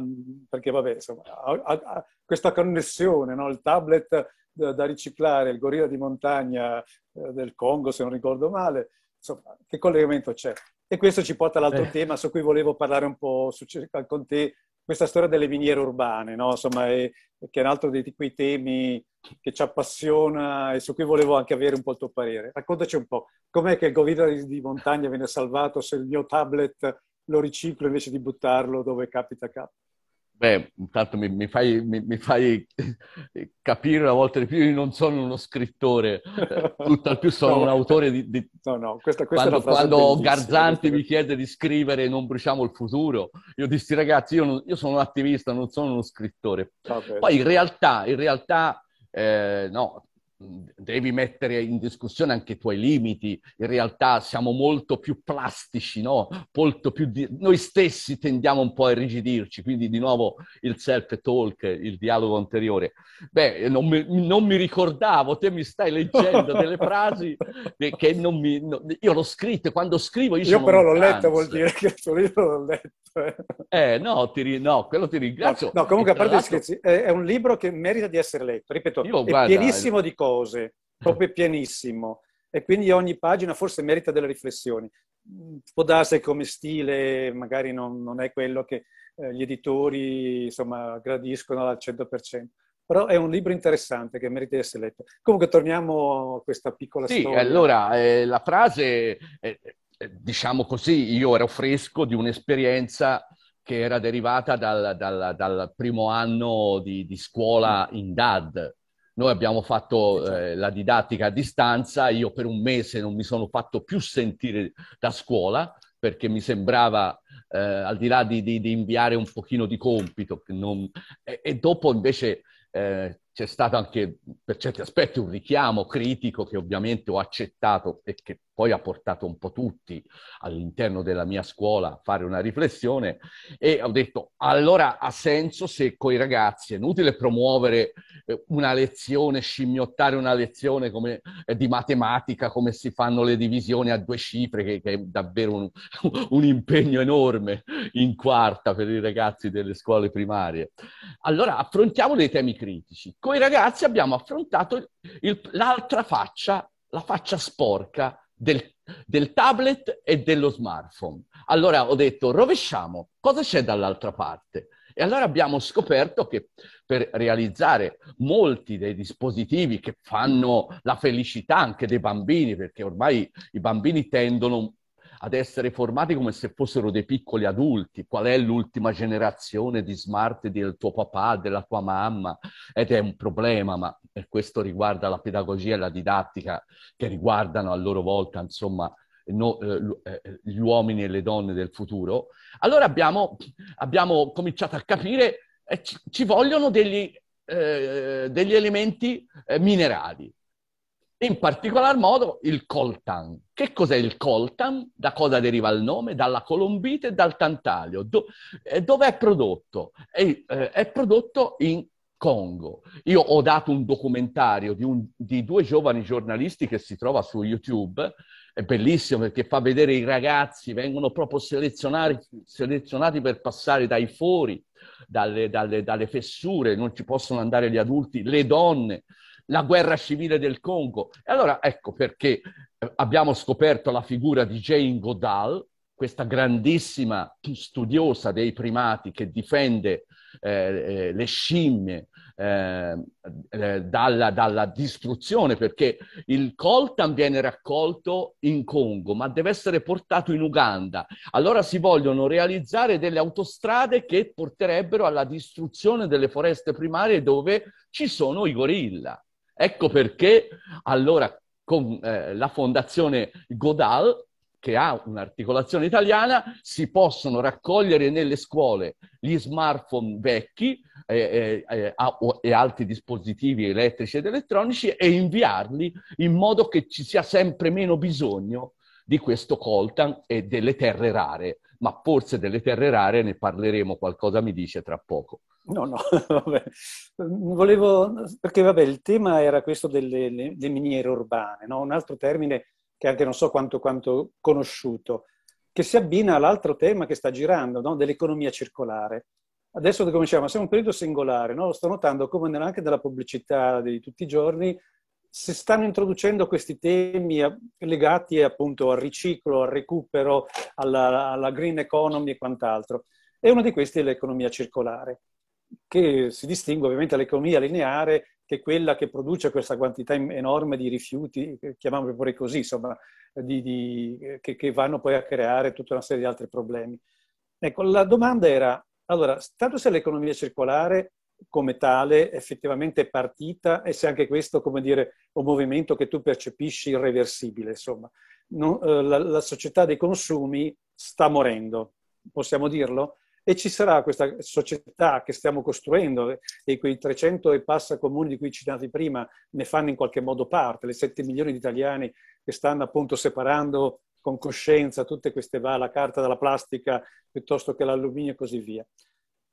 perché vabbè, insomma, ha, ha, ha questa connessione, no? il tablet da, da riciclare, il gorilla di montagna eh, del Congo, se non ricordo male, insomma, che collegamento c'è? E questo ci porta all'altro eh. tema su cui volevo parlare un po' su, con te, questa storia delle miniere urbane, no? Insomma, è, che è un altro dei quei temi che ci appassiona e su cui volevo anche avere un po' il tuo parere. Raccontaci un po', com'è che il gorilla di montagna viene salvato se il mio tablet lo riciclo invece di buttarlo dove capita capita? Beh, intanto mi, mi, fai, mi, mi, fai, capire una volta di più, io non sono uno scrittore, eh, tutt'al più sono no, un autore di... di... No, no, questa, questa quando, quando Garzanti mi chiede di scrivere Non bruciamo il futuro, io dissi ragazzi, io, non, io sono un attivista, non sono uno scrittore. Ah, Poi in realtà, in realtà eh, no, devi mettere in discussione anche i tuoi limiti, in realtà siamo molto più plastici, no? molto più di... noi stessi tendiamo un po' a rigidirci, quindi di nuovo il self-talk, il dialogo anteriore. Beh, non mi, non mi ricordavo, te mi stai leggendo delle frasi che non mi... No, io l'ho scritta, quando scrivo io, io però l'ho letto, vuol dire che solo io l'ho letto. Eh, eh no, ti, no, quello ti ringrazio. No, no comunque a parte l'altro... scherzi, è un libro che merita di essere letto, ripeto, io, è guarda, pienissimo di cose cose, proprio pianissimo. E quindi ogni pagina forse merita delle riflessioni. Può darsi come stile, magari non, non è quello che eh, gli editori insomma, gradiscono al 100%, però è un libro interessante che merita di essere letto. Comunque torniamo a questa piccola sì, storia. Sì, allora eh, la frase, eh, diciamo così, io ero fresco di un'esperienza che era derivata dal, dal, dal primo anno di, di scuola in DAD, noi abbiamo fatto certo. eh, la didattica a distanza, io per un mese non mi sono fatto più sentire da scuola perché mi sembrava, eh, al di là di, di, di, inviare un pochino di compito, non... e, e, dopo invece eh, c'è stato anche per certi aspetti un richiamo critico che ovviamente ho accettato e che poi ha portato un po' tutti all'interno della mia scuola a fare una riflessione e ho detto allora ha senso se coi ragazzi è inutile promuovere eh, una lezione, scimmiottare una lezione come, eh, di matematica come si fanno le divisioni a due cifre che, che è davvero un, un impegno enorme in quarta per i ragazzi delle scuole primarie. Allora affrontiamo dei temi critici con i ragazzi abbiamo affrontato il, l'altra faccia, la faccia sporca del, del, tablet e dello smartphone. Allora ho detto rovesciamo, cosa c'è dall'altra parte? E allora abbiamo scoperto che per realizzare molti dei dispositivi che fanno la felicità anche dei bambini, perché ormai i bambini tendono ad essere formati come se fossero dei piccoli adulti. Qual è l'ultima generazione di smart del tuo papà, della tua mamma? Ed è un problema, ma questo riguarda la pedagogia e la didattica, che riguardano a loro volta, insomma, No, eh, eh, gli uomini e le donne del futuro, allora abbiamo, abbiamo cominciato a capire eh, ci, ci vogliono degli, eh, degli elementi eh, minerali in particolar modo il coltan. Che cos'è il coltan? Da cosa deriva il nome? Dalla colombite e dal tantalio. Do- eh, dove è prodotto? È, eh, è, prodotto in Congo. Io ho dato un documentario di, un, di due giovani giornalisti che si trova su YouTube è bellissimo perché fa vedere i ragazzi, vengono proprio selezionati, selezionati per passare dai fori, dalle, dalle, dalle, fessure, non ci possono andare gli adulti, le donne la guerra civile del Congo. E allora ecco perché eh, abbiamo scoperto la figura di Jane Goodall, questa grandissima studiosa dei primati che difende eh, eh le scimmie eh, eh, dalla, dalla, distruzione, perché il coltan viene raccolto in Congo, ma deve essere portato in Uganda. Allora si vogliono realizzare delle autostrade che porterebbero alla distruzione delle foreste primarie dove ci sono i gorilla. Ecco perché allora con eh, la fondazione Godal, che ha un'articolazione italiana, si possono raccogliere nelle scuole gli smartphone vecchi eh, eh, eh a, o, e altri dispositivi elettrici ed elettronici e inviarli in modo che ci sia sempre meno bisogno di questo coltan e delle terre rare ma forse delle terre rare ne parleremo, qualcosa mi dice tra poco. No, no, vabbè. Volevo, perché vabbè, il tema era questo delle le, miniere urbane, no? un altro termine che anche non so quanto, quanto conosciuto, che si abbina all'altro tema che sta girando, no? dell'economia circolare. Adesso cominciamo, siamo in un periodo singolare, no? sto notando come anche nella pubblicità di tutti i giorni se stanno introducendo questi temi eh, legati appunto al riciclo, al recupero, alla, alla green economy e quant'altro. E uno di questi è l'economia circolare, che si distingue ovviamente dall'economia lineare, che è quella che produce questa quantità enorme di rifiuti, eh, chiamiamoli pure così, insomma, eh, di, di, che, che vanno poi a creare tutta una serie di altri problemi. Ecco, la domanda era, allora, tanto se l'economia circolare come tale effettivamente è partita e se anche questo, come dire, un movimento che tu percepisci irreversibile, insomma. Non, eh, la, la, società dei consumi sta morendo, possiamo dirlo? E ci sarà questa società che stiamo costruendo e quei 300 e passa comuni di cui citati prima ne fanno in qualche modo parte, le 7 milioni di italiani che stanno appunto separando con coscienza tutte queste va, la carta dalla plastica piuttosto che l'alluminio e così via.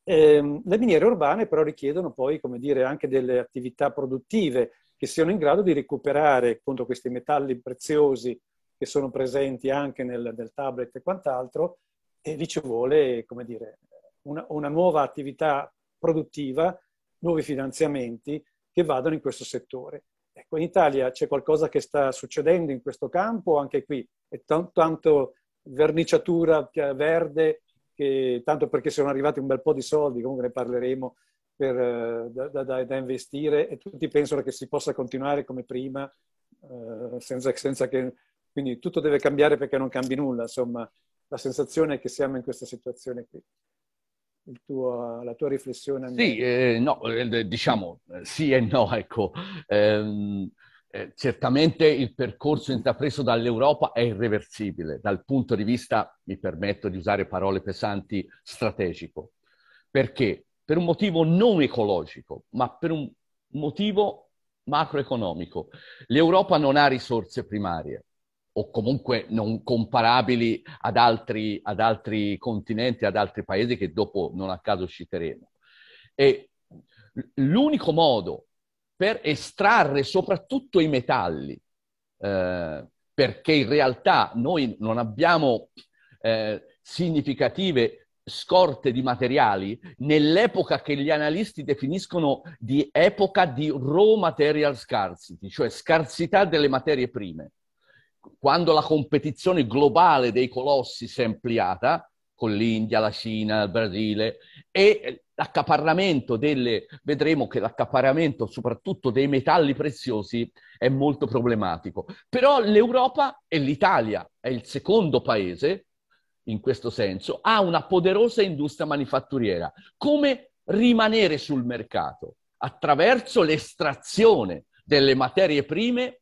Eh, le miniere urbane però richiedono poi, come dire, anche delle attività produttive che siano in grado di recuperare appunto questi metalli preziosi che sono presenti anche nel, nel tablet e quant'altro, e lì ci vuole, come dire, una, una nuova attività produttiva, nuovi finanziamenti che vadano in questo settore. Ecco, in Italia c'è qualcosa che sta succedendo in questo campo, anche qui è tanto, tanto verniciatura verde che, tanto perché sono arrivati un bel po' di soldi, comunque ne parleremo, per, eh, da, da, da, investire e tutti pensano che si possa continuare come prima, eh, senza, senza che, quindi tutto deve cambiare perché non cambi nulla, insomma la sensazione è che siamo in questa situazione qui. Tuo, la tua riflessione? Sì, eh, no, eh, diciamo eh, sì e no, ecco. Ehm, eh, certamente il percorso intrapreso dall'Europa è irreversibile dal punto di vista, mi permetto di usare parole pesanti, strategico. Perché? Per un motivo non ecologico, ma per un motivo macroeconomico. L'Europa non ha risorse primarie o comunque non comparabili ad altri, ad altri continenti, ad altri paesi che dopo non a caso citeremo. E l'unico modo per estrarre soprattutto i metalli, eh, perché in realtà noi non abbiamo eh, significative scorte di materiali nell'epoca che gli analisti definiscono di epoca di raw material scarcity, cioè scarsità delle materie prime. Quando la competizione globale dei colossi si è ampliata, con l'India, la Cina, il Brasile, e l'accaparramento delle, vedremo che l'accaparramento soprattutto dei metalli preziosi è molto problematico. Però l'Europa e l'Italia è il secondo paese, in questo senso, ha una poderosa industria manifatturiera. Come rimanere sul mercato? Attraverso l'estrazione delle materie prime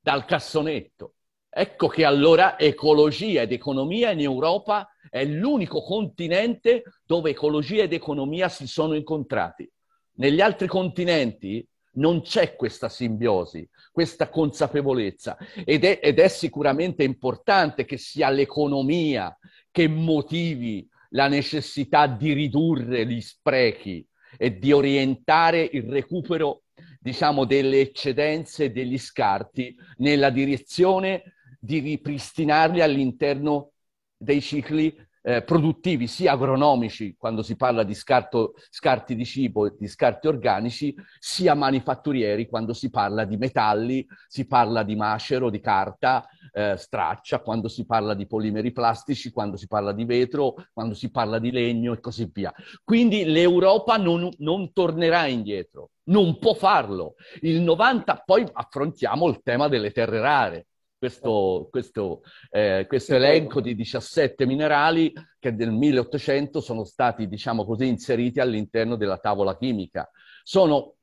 dal cassonetto. Ecco che allora ecologia ed economia in Europa è l'unico continente dove ecologia ed economia si sono incontrati. Negli altri continenti non c'è questa simbiosi, questa consapevolezza ed è, ed è sicuramente importante che sia l'economia che motivi la necessità di ridurre gli sprechi e di orientare il recupero diciamo, delle eccedenze e degli scarti nella direzione di ripristinarli all'interno dei cicli eh, produttivi, sia agronomici, quando si parla di scarto, scarti di cibo e di scarti organici, sia manifatturieri, quando si parla di metalli, si parla di macero, di carta, eh, straccia, quando si parla di polimeri plastici, quando si parla di vetro, quando si parla di legno e così via. Quindi l'Europa non, non tornerà indietro, non può farlo. Il 90, poi affrontiamo il tema delle terre rare questo, questo, eh, questo, elenco di 17 minerali che nel 1800 sono stati, diciamo così, inseriti all'interno della tavola chimica. Sono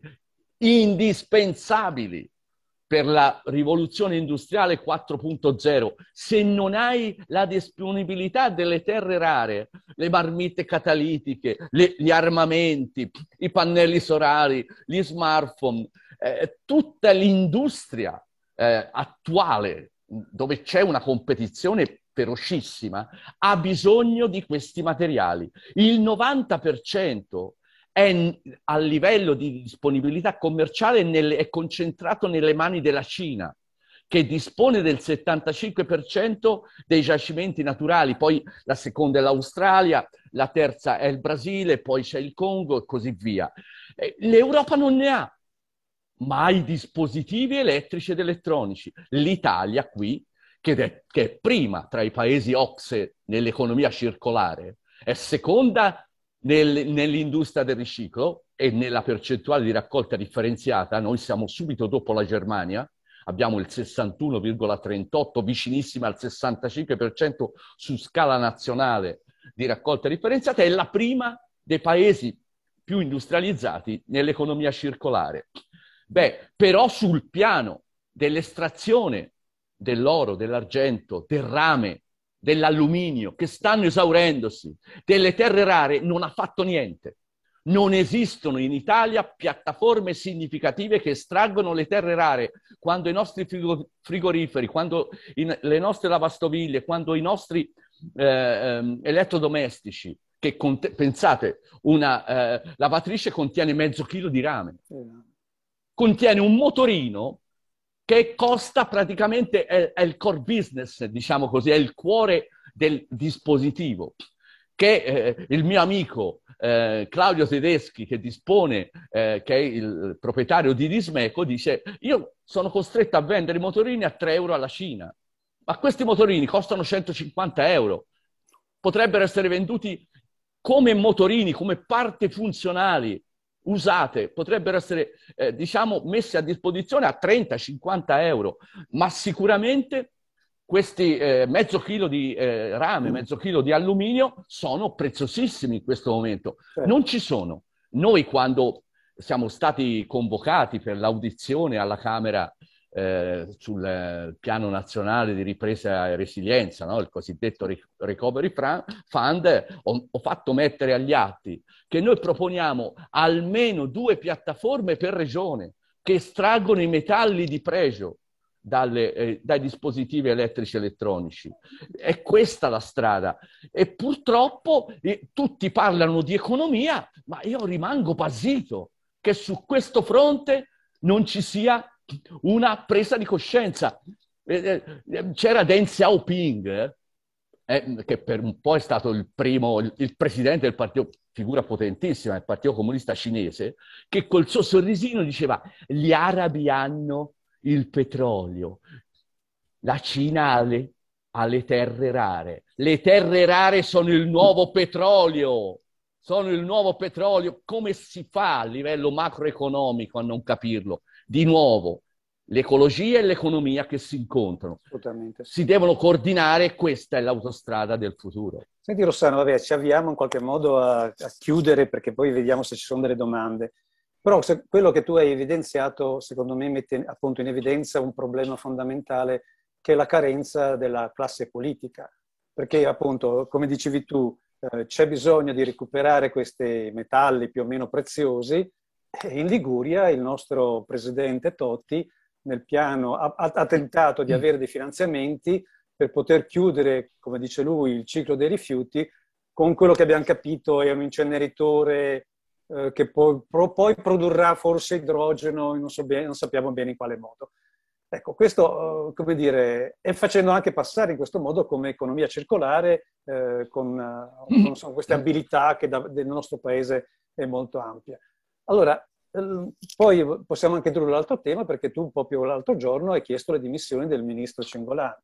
indispensabili per la rivoluzione industriale 4.0. Se non hai la disponibilità delle terre rare, le marmitte catalitiche, le, gli armamenti, i pannelli solari, gli smartphone, eh, tutta l'industria eh, attuale dove c'è una competizione ferocissima, ha bisogno di questi materiali. Il 90% è a livello di disponibilità commerciale nel, è concentrato nelle mani della Cina che dispone del 75% dei giacimenti naturali, poi la seconda è l'Australia, la terza è il Brasile, poi c'è il Congo e così via. Eh, L'Europa non ne ha, ma ai dispositivi elettrici ed elettronici. L'Italia qui, che è, che è prima tra i paesi OXE nell'economia circolare, è seconda nel, nell'industria del riciclo e nella percentuale di raccolta differenziata, noi siamo subito dopo la Germania, abbiamo il 61,38, vicinissima al 65% su scala nazionale di raccolta differenziata, è la prima dei paesi più industrializzati nell'economia circolare. Beh, però sul piano dell'estrazione dell'oro, dell'argento, del rame, dell'alluminio, che stanno esaurendosi, delle terre rare, non ha fatto niente. Non esistono in Italia piattaforme significative che estraggono le terre rare quando i nostri frigoriferi, quando in, le nostre lavastoviglie, quando i nostri eh, ehm, elettrodomestici, che cont- pensate, una eh, lavatrice contiene mezzo chilo di rame contiene un motorino che costa praticamente, è, è il core business, diciamo così, è il cuore del dispositivo che eh, il mio amico eh, Claudio Tedeschi, che dispone, eh, che è il proprietario di Dismeco, dice io sono costretto a vendere i motorini a 3 euro alla Cina, ma questi motorini costano 150 euro, potrebbero essere venduti come motorini, come parte funzionali usate, potrebbero essere eh, diciamo, messe a disposizione a 30-50 euro, ma sicuramente questi eh, mezzo chilo di eh, rame, mm. mezzo chilo di alluminio sono preziosissimi in questo momento. Certo. Non ci sono. Noi quando siamo stati convocati per l'audizione alla Camera eh, sul piano nazionale di ripresa e resilienza, no? il cosiddetto recovery fund, ho, ho, fatto mettere agli atti che noi proponiamo almeno due piattaforme per regione che estraggono i metalli di pregio dalle, eh, dai dispositivi elettrici e elettronici. È questa la strada. E purtroppo eh, tutti parlano di economia, ma io rimango basito che su questo fronte non ci sia una presa di coscienza. Eh, eh, eh, c'era Deng Xiaoping, eh, che per un po' è stato il primo, il presidente del partito, figura potentissima, del Partito Comunista Cinese, che col suo sorrisino diceva gli arabi hanno il petrolio, la Cina ha le, ha le terre rare, le terre rare sono il nuovo petrolio sono il nuovo petrolio. Come si fa a livello macroeconomico a non capirlo? di nuovo l'ecologia e l'economia che si incontrano. Assolutamente. Si devono coordinare, questa è l'autostrada del futuro. Senti Rossano, vabbè, ci avviamo in qualche modo a, a chiudere perché poi vediamo se ci sono delle domande. Però se, quello che tu hai evidenziato, secondo me, mette appunto in evidenza un problema fondamentale che è la carenza della classe politica. Perché appunto, come dicevi tu, eh, c'è bisogno di recuperare questi metalli più o meno preziosi, eh, in Liguria il nostro presidente Totti nel piano ha, ha tentato di mm. avere dei finanziamenti per poter chiudere, come dice lui, il ciclo dei rifiuti con quello che abbiamo capito è un inceneritore eh, che poi, pro, poi, produrrà forse idrogeno, non, so bene, non, sappiamo bene in quale modo. Ecco, questo, eh, come dire, è facendo anche passare in questo modo come economia circolare, eh, con, con eh, mm. so, queste abilità che da, del nostro paese è molto ampia. Allora, ehm, poi possiamo anche introdurre l'altro tema perché tu proprio l'altro giorno hai chiesto le dimissioni del ministro Cingolani,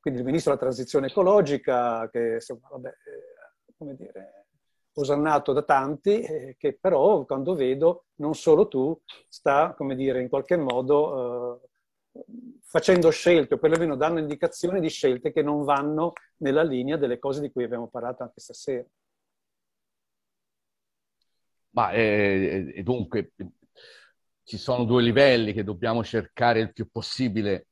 quindi il ministro della transizione ecologica che vabbè, eh, come dire, osannato da tanti, eh, che però quando vedo non solo tu sta, come dire, in qualche modo eh, facendo scelte o perlomeno danno indicazioni di scelte che non vanno nella linea delle cose di cui abbiamo parlato anche stasera. Ma eh, e eh, eh, dunque ci sono due livelli che dobbiamo cercare il più possibile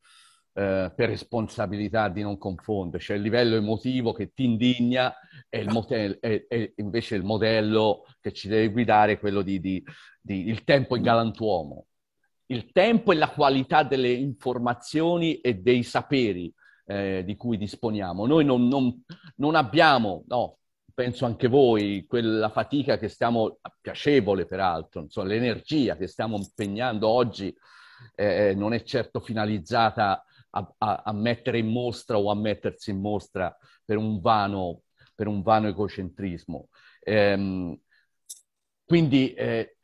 eh, per responsabilità di non confondere, C'è il livello emotivo che ti indigna e, motel, e, e invece il modello che ci deve guidare è quello di, di, di il tempo e galantuomo. Il tempo e la qualità delle informazioni e dei saperi eh, di cui disponiamo. Noi non, non, non abbiamo, no, penso anche voi, quella fatica che stiamo, piacevole peraltro, insomma, l'energia che stiamo impegnando oggi eh, eh, non è certo finalizzata a, a, a, mettere in mostra o a mettersi in mostra per un vano, per un vano egocentrismo. Ehm, quindi eh,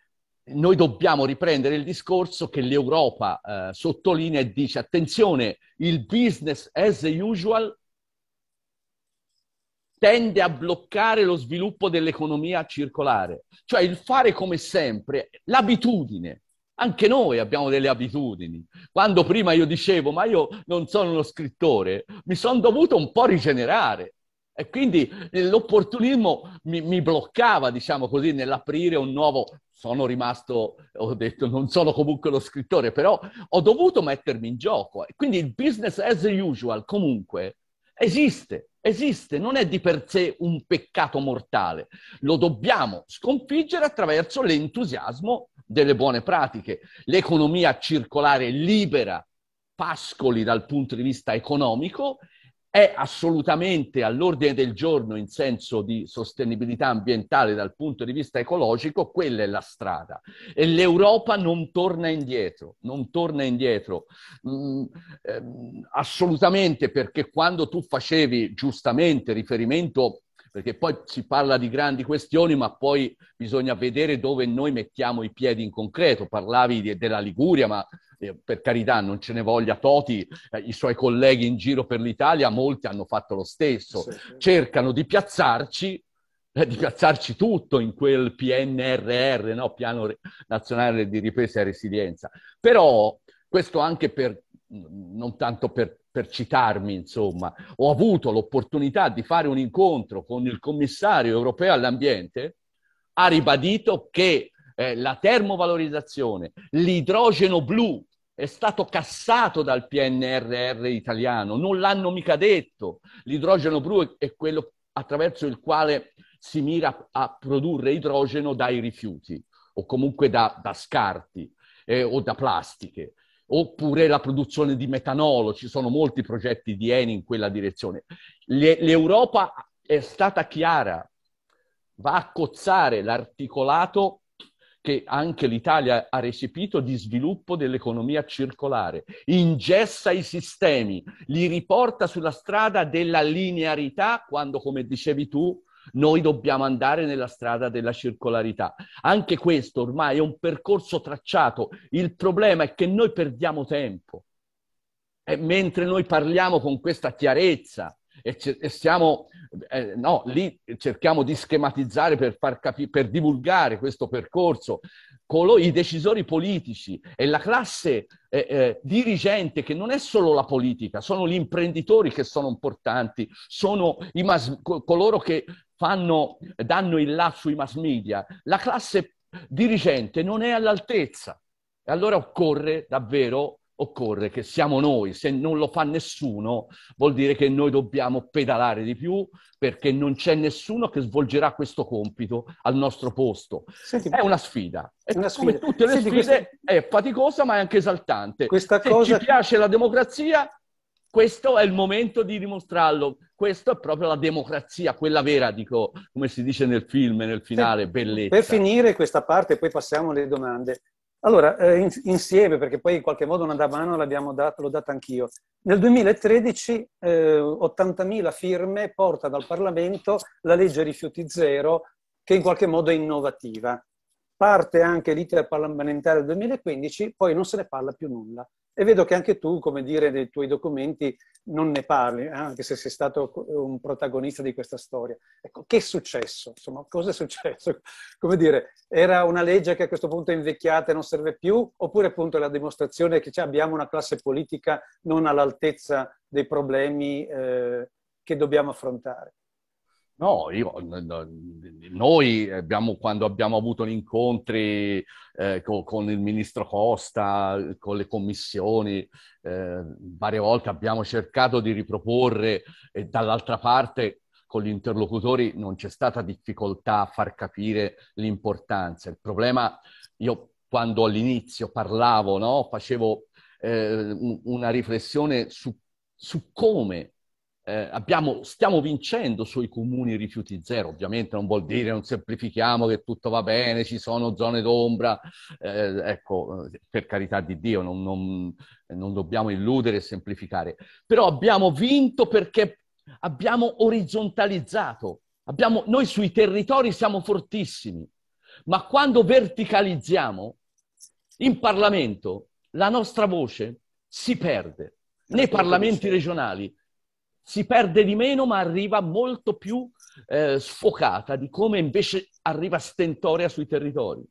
noi dobbiamo riprendere il discorso che l'Europa eh, sottolinea e dice attenzione, il business as usual tende a bloccare lo sviluppo dell'economia circolare, cioè il fare come sempre, l'abitudine. Anche noi abbiamo delle abitudini. Quando prima io dicevo, ma io non sono uno scrittore, mi sono dovuto un po' rigenerare. E quindi eh, l'opportunismo mi, mi, bloccava, diciamo così, nell'aprire un nuovo... Sono rimasto, ho detto, non sono comunque lo scrittore, però ho dovuto mettermi in gioco. quindi il business as usual comunque esiste esiste, non è di per sé un peccato mortale. Lo dobbiamo sconfiggere attraverso l'entusiasmo delle buone pratiche. L'economia circolare libera pascoli dal punto di vista economico è assolutamente all'ordine del giorno in senso di sostenibilità ambientale dal punto di vista ecologico, quella è la strada. E l'Europa non torna indietro, non torna indietro. Mm, ehm, assolutamente perché quando tu facevi giustamente riferimento perché poi si parla di grandi questioni, ma poi bisogna vedere dove noi mettiamo i piedi in concreto. Parlavi de- della Liguria, ma eh, per carità non ce ne voglia Toti, eh, i suoi colleghi in giro per l'Italia, molti hanno fatto lo stesso, sì, cercano di piazzarci eh, di piazzarci tutto in quel PNRR, no? Piano Nazionale di Ripresa e Resilienza. Però questo anche per, mm, non tanto per, per citarmi, insomma, ho avuto l'opportunità di fare un incontro con il commissario europeo all'ambiente, ha ribadito che eh, la termovalorizzazione, l'idrogeno blu, è stato cassato dal PNRR italiano, non l'hanno mica detto. L'idrogeno blu è quello attraverso il quale si mira a produrre idrogeno dai rifiuti o comunque da, da scarti eh, o da plastiche oppure la produzione di metanolo, ci sono molti progetti di Eni in quella direzione. Le, L'Europa è stata chiara, va a cozzare l'articolato che anche l'Italia ha recepito di sviluppo dell'economia circolare, ingessa i sistemi, li riporta sulla strada della linearità quando, come dicevi tu, noi dobbiamo andare nella strada della circolarità. Anche questo ormai è un percorso tracciato. Il problema è che noi perdiamo tempo. E mentre noi parliamo con questa chiarezza, e, ce- e stiamo, eh, no, lì cerchiamo di schematizzare per, far capire per divulgare questo percorso. Colo- I decisori politici e la classe eh, eh, dirigente che non è solo la politica, sono gli imprenditori che sono importanti, sono mas- coloro che fanno, danno il là sui mass media. La classe dirigente non è all'altezza. E allora occorre davvero occorre, che siamo noi, se non lo fa nessuno vuol dire che noi dobbiamo pedalare di più perché non c'è nessuno che svolgerà questo compito al nostro posto. Senti, è una sfida, è una sfida. come tutte le Senti, sfide questa... è faticosa ma è anche esaltante. Questa se cosa... ci piace la democrazia, questo è il momento di dimostrarlo. Questa è proprio la democrazia, quella vera, dico, come si dice nel film, nel finale, bellezza. Per finire questa parte, poi passiamo alle domande. Allora, eh, in, insieme, perché poi in qualche modo una da banana l'abbiamo data, l'ho data anch'io. Nel 2013 eh, 80.000 firme porta dal Parlamento la legge rifiuti zero, che in qualche modo è innovativa. Parte anche l'iter parlamentare del 2015, poi non se ne parla più nulla. E vedo che anche tu, come dire, nei tuoi documenti non ne parli, eh, anche se sei stato un protagonista di questa storia. Ecco, che è successo? Insomma, cosa è successo? Come dire, era una legge che a questo punto è invecchiata e non serve più, oppure appunto è la dimostrazione che cioè, abbiamo una classe politica non all'altezza dei problemi eh, che dobbiamo affrontare? No, io, noi abbiamo, quando abbiamo avuto gli incontri eh, co- con il ministro Costa, con le commissioni, eh, varie volte abbiamo cercato di riproporre e dall'altra parte con gli interlocutori non c'è stata difficoltà a far capire l'importanza. Il problema, io quando all'inizio parlavo, no, facevo eh, una riflessione su, su come eh, abbiamo, stiamo vincendo sui comuni rifiuti zero, ovviamente non vuol dire non semplifichiamo che tutto va bene, ci sono zone d'ombra, eh, ecco, per carità di Dio, non, non, non dobbiamo illudere e semplificare, però abbiamo vinto perché abbiamo orizzontalizzato, abbiamo, noi sui territori siamo fortissimi, ma quando verticalizziamo in Parlamento la nostra voce si perde, nei parlamenti regionali si perde di meno ma arriva molto più eh, sfocata di come invece arriva stentorea sui territori.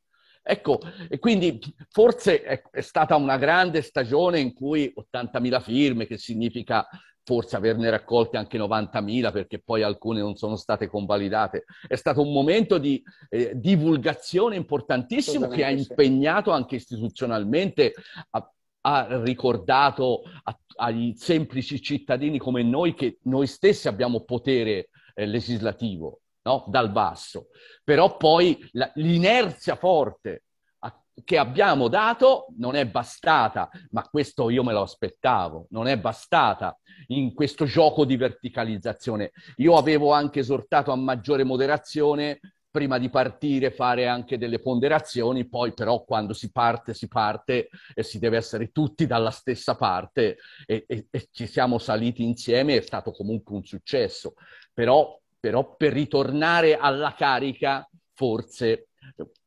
Ecco, e quindi forse è, è stata una grande stagione in cui 80.000 firme, che significa forse averne raccolte anche 90.000 perché poi alcune non sono state convalidate. È stato un momento di eh, divulgazione importantissimo che ha impegnato anche istituzionalmente a, ha ricordato a, ai semplici cittadini come noi che noi stessi abbiamo potere eh, legislativo no? dal basso, però poi la, l'inerzia forte a, che abbiamo dato non è bastata, ma questo io me lo aspettavo, non è bastata in questo gioco di verticalizzazione. Io avevo anche esortato a maggiore moderazione prima di partire fare anche delle ponderazioni, poi però quando si parte si parte e si deve essere tutti dalla stessa parte e, e, e ci siamo saliti insieme, è stato comunque un successo, però, però per ritornare alla carica forse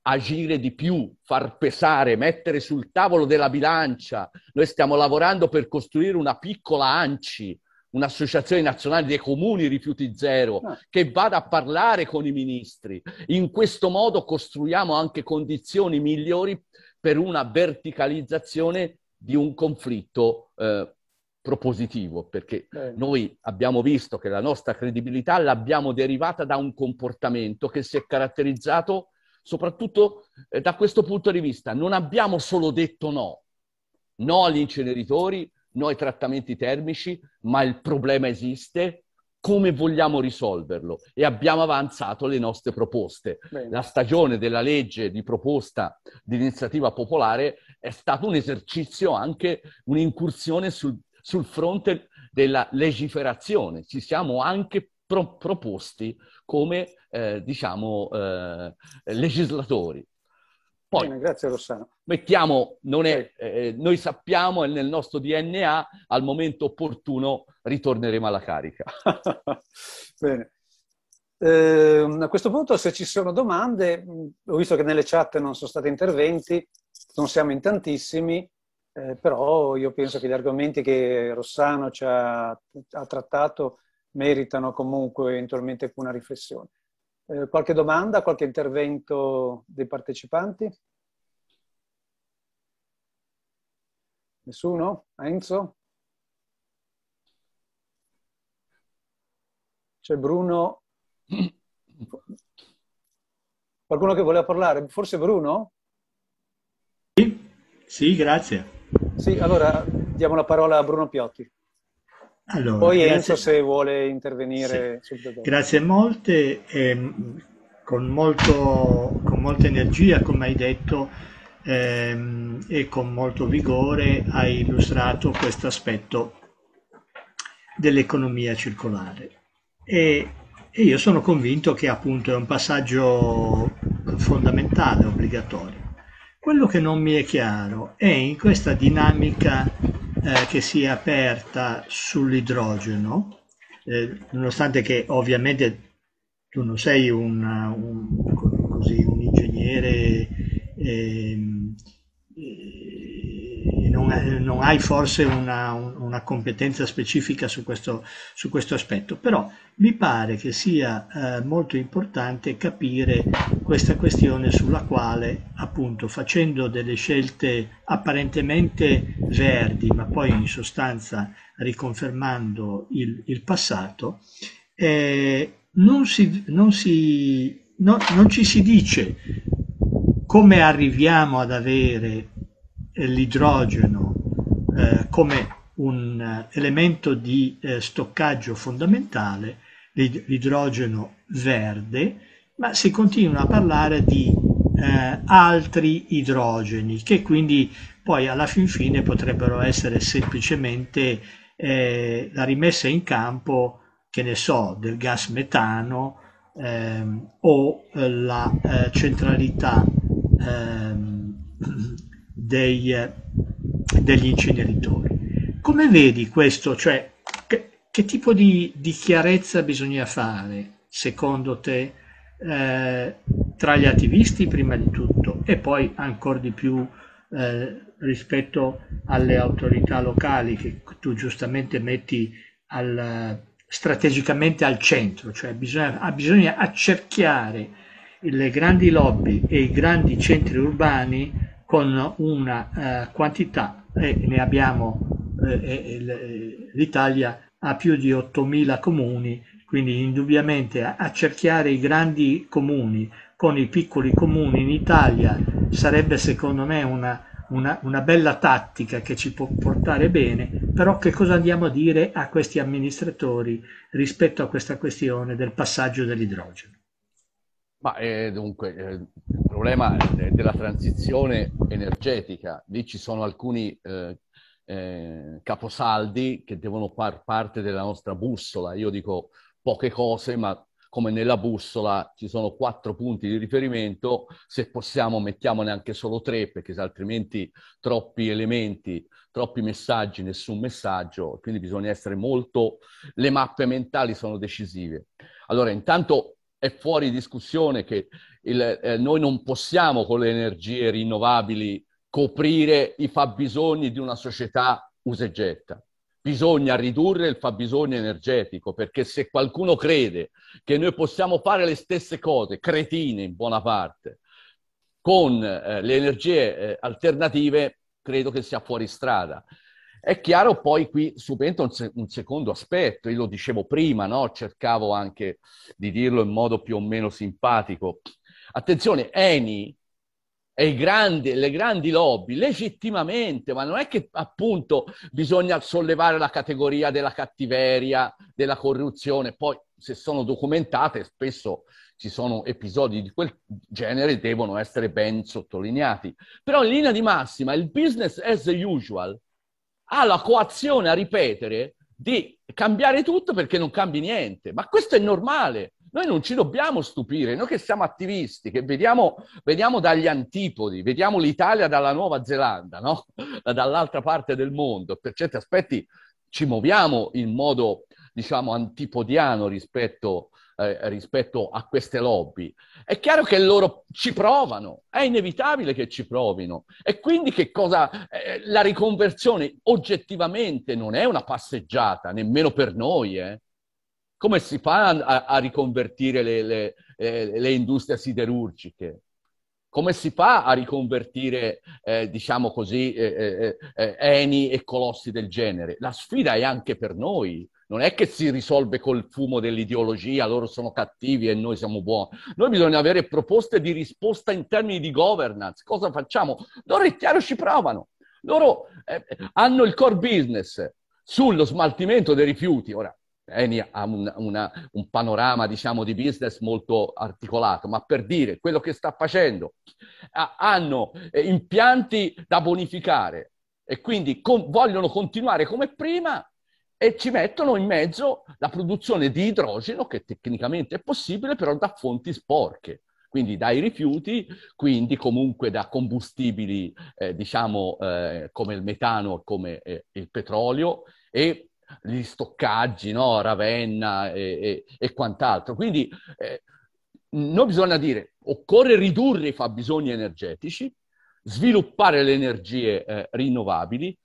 agire di più, far pesare, mettere sul tavolo della bilancia. Noi stiamo lavorando per costruire una piccola ANCI un'associazione nazionale dei comuni rifiuti zero che vada a parlare con i ministri. In questo modo costruiamo anche condizioni migliori per una verticalizzazione di un conflitto eh, propositivo, perché Bene. noi abbiamo visto che la nostra credibilità l'abbiamo derivata da un comportamento che si è caratterizzato soprattutto eh, da questo punto di vista. Non abbiamo solo detto no, no agli inceneritori, no ai trattamenti termici, ma il problema esiste, come vogliamo risolverlo e abbiamo avanzato le nostre proposte. Bene. La stagione della legge di proposta di iniziativa popolare è stato un esercizio anche, un'incursione sul, sul fronte della legiferazione. Ci siamo anche pro- proposti come, eh, diciamo, eh, legislatori. Poi, Bene, grazie Rossano. Mettiamo, è, eh, eh, noi sappiamo è nel nostro DNA, al momento opportuno ritorneremo alla carica. Bene. Eh, a questo punto, se ci sono domande, ho visto che nelle chat non sono stati interventi, non siamo in tantissimi, eh, però io penso che gli argomenti che Rossano ci ha, ha trattato meritano comunque eventualmente una riflessione. Eh, qualche domanda, qualche intervento dei partecipanti? Nessuno? Enzo? C'è Bruno. Qualcuno che voleva parlare? Forse Bruno? Sì, sì grazie. Sì, allora diamo la parola a Bruno Piotti. Allora, Poi Enzo se vuole intervenire. Sì. Grazie molte, ehm, con, molto, con, molta energia, come hai detto, ehm, e con molto vigore hai illustrato questo aspetto dell'economia circolare. E, e io sono convinto che appunto è un passaggio fondamentale, obbligatorio. Quello che non mi è chiaro è in questa dinamica eh, che si è aperta sull'idrogeno, eh, nonostante che ovviamente tu non sei un, un, così, un ingegnere... Eh, non, non hai forse una, una, competenza specifica su questo, su questo aspetto, però mi pare che sia eh, molto importante capire questa questione sulla quale appunto facendo delle scelte apparentemente verdi, ma poi in sostanza riconfermando il, il passato, eh, non, si, non, si, no, non ci si dice come arriviamo ad avere l'idrogeno eh, come un eh, elemento di eh, stoccaggio fondamentale, l'idrogeno verde, ma si continua a parlare di eh, altri idrogeni che quindi poi alla fin fine potrebbero essere semplicemente eh, la rimessa in campo, che ne so, del gas metano ehm, o eh, la eh, centralità ehm, dei, eh, degli inceneritori. Come vedi questo, cioè che, che tipo di, di, chiarezza bisogna fare secondo te eh, tra gli attivisti prima di tutto e poi ancora di più eh, rispetto alle autorità locali che tu giustamente metti al, strategicamente al centro, cioè bisogna, ah, bisogna accerchiare le grandi lobby e i grandi centri urbani con una eh, quantità e ne abbiamo eh, l'Italia ha più di 8.000 comuni quindi indubbiamente accerchiare i grandi comuni con i piccoli comuni in Italia sarebbe secondo me una, una, una, bella tattica che ci può portare bene, però che cosa andiamo a dire a questi amministratori rispetto a questa questione del passaggio dell'idrogeno? Ma eh, dunque, eh, il problema eh, della transizione energetica, lì ci sono alcuni eh, eh caposaldi che devono far parte della nostra bussola. Io dico poche cose, ma come nella bussola ci sono quattro punti di riferimento, se possiamo mettiamone anche solo tre, perché altrimenti troppi elementi, troppi messaggi, nessun messaggio, quindi bisogna essere molto... le mappe mentali sono decisive. Allora, intanto è fuori discussione che il, eh, noi non possiamo con le energie rinnovabili coprire i fabbisogni di una società usegetta. Bisogna ridurre il fabbisogno energetico perché se qualcuno crede che noi possiamo fare le stesse cose, cretine in buona parte, con eh, le energie eh, alternative, credo che sia fuori strada. È chiaro poi qui subentra un, se- un secondo aspetto, io lo dicevo prima, no? cercavo anche di dirlo in modo più o meno simpatico. Attenzione, Eni e i grandi, le grandi lobby legittimamente, ma non è che appunto bisogna sollevare la categoria della cattiveria, della corruzione, poi se sono documentate spesso ci sono episodi di quel genere, devono essere ben sottolineati. Però in linea di massima il business as usual ha la coazione a ripetere di cambiare tutto perché non cambi niente. Ma questo è normale. Noi non ci dobbiamo stupire, noi che siamo attivisti, che vediamo, vediamo dagli antipodi, vediamo l'Italia dalla Nuova Zelanda, no? dall'altra parte del mondo, per certi aspetti ci muoviamo in modo, diciamo, antipodiano rispetto eh, rispetto a queste lobby. È chiaro che loro ci provano, è inevitabile che ci provino. E quindi che cosa? Eh, la riconversione oggettivamente non è una passeggiata, nemmeno per noi. Eh. Come si fa a, a riconvertire le, le, le industrie siderurgiche? come si fa a riconvertire, eh, diciamo così, eh, eh, eh, eh Eni e colossi del genere? La sfida è anche per noi, non è che si risolve col fumo dell'ideologia, loro sono cattivi e noi siamo buoni. Noi bisogna avere proposte di risposta in termini di governance. Cosa facciamo? Loro è chiaro ci provano. Loro eh, hanno il core business sullo smaltimento dei rifiuti. Ora, Eni ha un, una, un panorama, diciamo, di business molto articolato, ma per dire quello che sta facendo, ha, hanno eh, impianti da bonificare e quindi con, vogliono continuare come prima e ci mettono in mezzo la produzione di idrogeno, che tecnicamente è possibile, però da fonti sporche, quindi dai rifiuti, quindi comunque da combustibili, eh, diciamo, eh, come il metano, come eh, il petrolio e gli stoccaggi, no? Ravenna e, e, e quant'altro. Quindi eh, noi bisogna dire, occorre ridurre i fabbisogni energetici, sviluppare le energie eh, rinnovabili,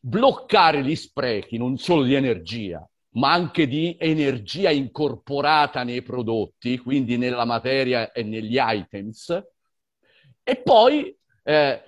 bloccare gli sprechi non solo di energia, ma anche di energia incorporata nei prodotti, quindi nella materia e negli items. E poi eh,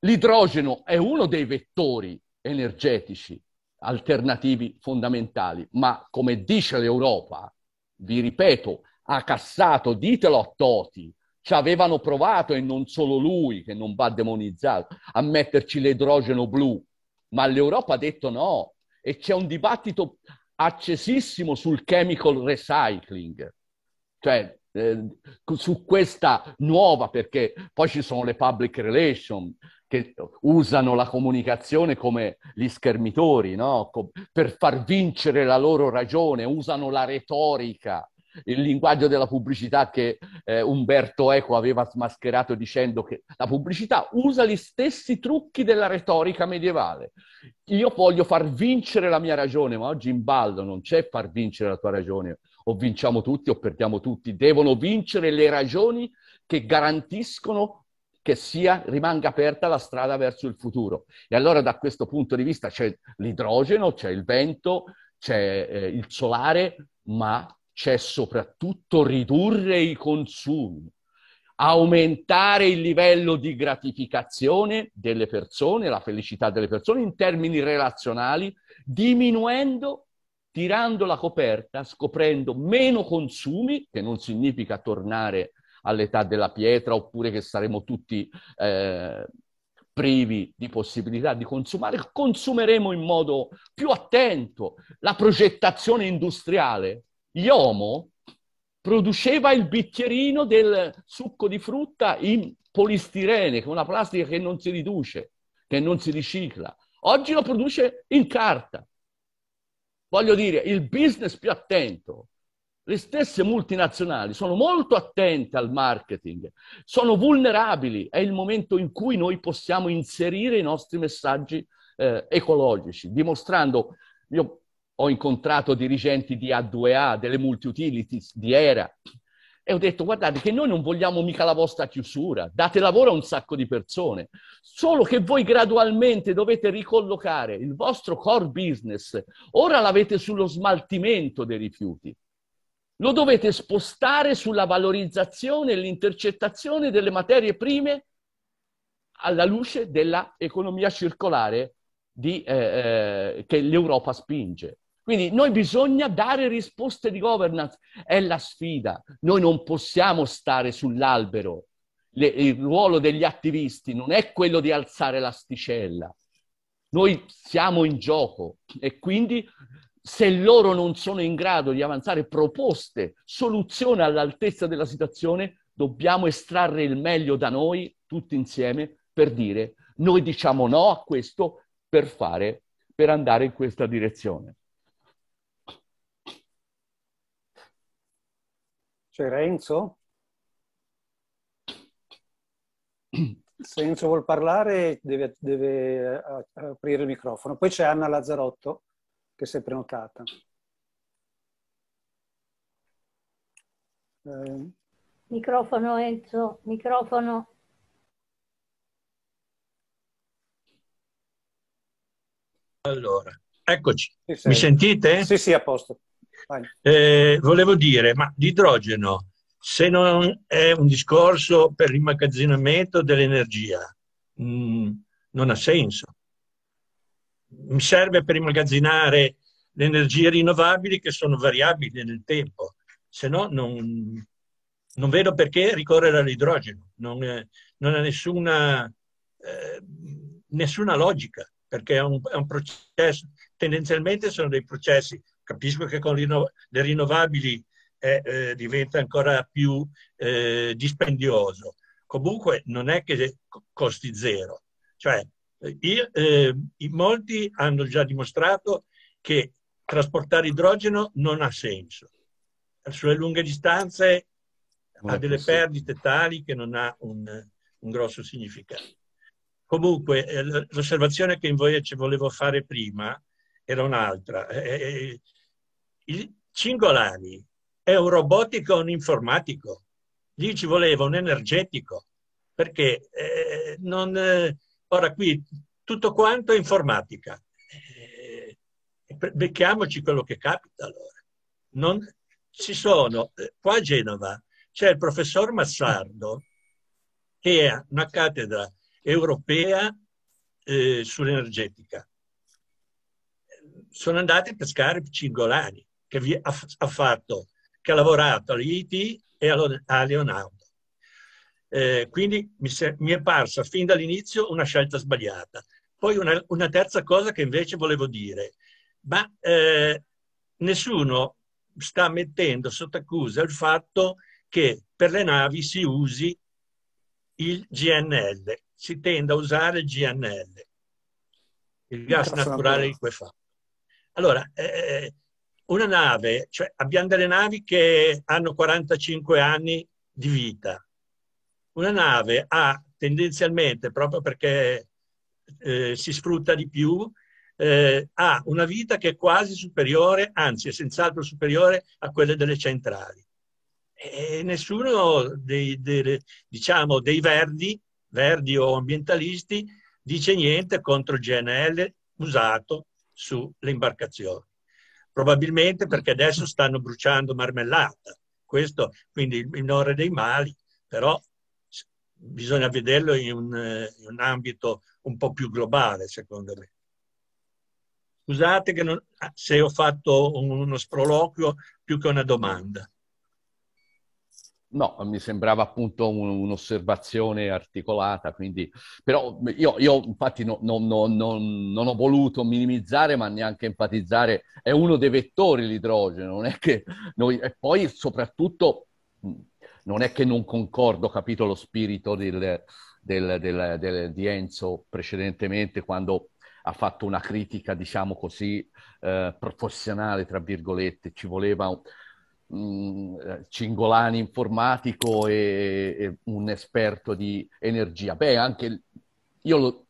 l'idrogeno è uno dei vettori energetici alternativi fondamentali, ma come dice l'Europa, vi ripeto, ha cassato, ditelo a Toti, ci avevano provato, e non solo lui, che non va demonizzato, a metterci l'idrogeno blu, ma l'Europa ha detto no. E c'è un dibattito accesissimo sul chemical recycling, cioè eh, su questa nuova, perché poi ci sono le public relations che usano la comunicazione come gli schermitori, no? per far vincere la loro ragione, usano la retorica il linguaggio della pubblicità che eh, Umberto Eco aveva smascherato dicendo che la pubblicità usa gli stessi trucchi della retorica medievale. Io voglio far vincere la mia ragione, ma oggi in ballo non c'è far vincere la tua ragione, o vinciamo tutti o perdiamo tutti, devono vincere le ragioni che garantiscono che sia, rimanga aperta la strada verso il futuro. E allora da questo punto di vista c'è l'idrogeno, c'è il vento, c'è eh, il solare, ma c'è soprattutto ridurre i consumi, aumentare il livello di gratificazione delle persone, la felicità delle persone in termini relazionali, diminuendo, tirando la coperta, scoprendo meno consumi, che non significa tornare all'età della pietra oppure che saremo tutti eh, privi di possibilità di consumare, consumeremo in modo più attento. La progettazione industriale L'uomo produceva il bicchierino del succo di frutta in polistirene, che è una plastica che non si riduce, che non si ricicla. Oggi lo produce in carta. Voglio dire, il business più attento, le stesse multinazionali sono molto attente al marketing, sono vulnerabili, è il momento in cui noi possiamo inserire i nostri messaggi eh, ecologici, dimostrando, io ho incontrato dirigenti di A2A, delle multi-utilities, di ERA, e ho detto guardate che noi non vogliamo mica la vostra chiusura, date lavoro a un sacco di persone, solo che voi gradualmente dovete ricollocare il vostro core business, ora l'avete sullo smaltimento dei rifiuti, lo dovete spostare sulla valorizzazione e l'intercettazione delle materie prime alla luce dell'economia circolare di, eh, eh, che l'Europa spinge. Quindi noi bisogna dare risposte di governance, è la sfida. Noi non possiamo stare sull'albero. Le, il ruolo degli attivisti non è quello di alzare l'asticella. Noi siamo in gioco e quindi se loro non sono in grado di avanzare proposte, soluzioni all'altezza della situazione, dobbiamo estrarre il meglio da noi tutti insieme per dire noi diciamo no a questo per fare, per andare in questa direzione. C'è Renzo? Se Renzo vuol parlare deve, deve eh, aprire il microfono. Poi c'è Anna Lazzarotto che si è prenotata. Eh. Microfono Enzo, microfono. Allora, eccoci. Mi sentite? Sì, sì, a posto. Eh, volevo dire, ma l'idrogeno, se non è un discorso per l'immagazzinamento dell'energia, mm, non ha senso. Mi serve per immagazzinare le energie rinnovabili che sono variabili nel tempo, se no non, non vedo perché ricorrere all'idrogeno, non, non ha nessuna, eh, nessuna, logica, perché è un, è un processo, tendenzialmente sono dei processi Capisco che con le rinnovabili è, eh, diventa ancora più eh, dispendioso. Comunque non è che costi zero. Cioè, eh, io, eh, molti hanno già dimostrato che trasportare idrogeno non ha senso. Sulle lunghe distanze ha delle perdite tali che non ha un, un grosso significato. Comunque, eh, l'osservazione che in voce volevo fare prima era un'altra. Eh, il Cingolani è un robotico o un informatico. Lì ci voleva un energetico, perché eh, non, eh, ora qui tutto quanto è informatica. Eh, becchiamoci quello che capita allora. Non, ci sono, eh, qua a Genova c'è il professor Massardo che ha una cattedra europea eh, sull'energetica. Sono andati a pescare cingolani che vi ha, ha fatto, che ha lavorato all'IT e allo, a Leonardo. Eh, quindi mi, se, mi, è parsa fin dall'inizio una scelta sbagliata. Poi una, una, terza cosa che invece volevo dire, ma eh, nessuno sta mettendo sotto accusa il fatto che per le navi si usi il GNL, si tenda a usare il GNL, il gas naturale liquefatto. Allora, eh, eh una nave, cioè abbiamo delle navi che hanno 45 anni di vita. Una nave ha tendenzialmente, proprio perché eh, si sfrutta di più, eh, ha una vita che è quasi superiore, anzi è senz'altro superiore a quelle delle centrali. E nessuno dei, dei, diciamo, dei verdi, verdi o ambientalisti dice niente contro il GNL usato sulle imbarcazioni probabilmente perché adesso stanno bruciando marmellata. Questo quindi il minore dei mali, però bisogna vederlo in un, eh, in un ambito un po' più globale, secondo me. Scusate non, ah, se ho fatto uno sproloquio più che una domanda. No, mi sembrava appunto un, un'osservazione articolata, quindi... però io, io infatti no, no, no, non ho voluto minimizzare ma neanche enfatizzare, è uno dei vettori l'idrogeno, non è che noi... e poi soprattutto non è che non concordo, capito lo spirito del, del, del, del, di Enzo precedentemente quando ha fatto una critica, diciamo così, eh, professionale, tra virgolette, ci voleva Un, eh, cingolani informatico e, e, un esperto di energia. Beh, anche io lo,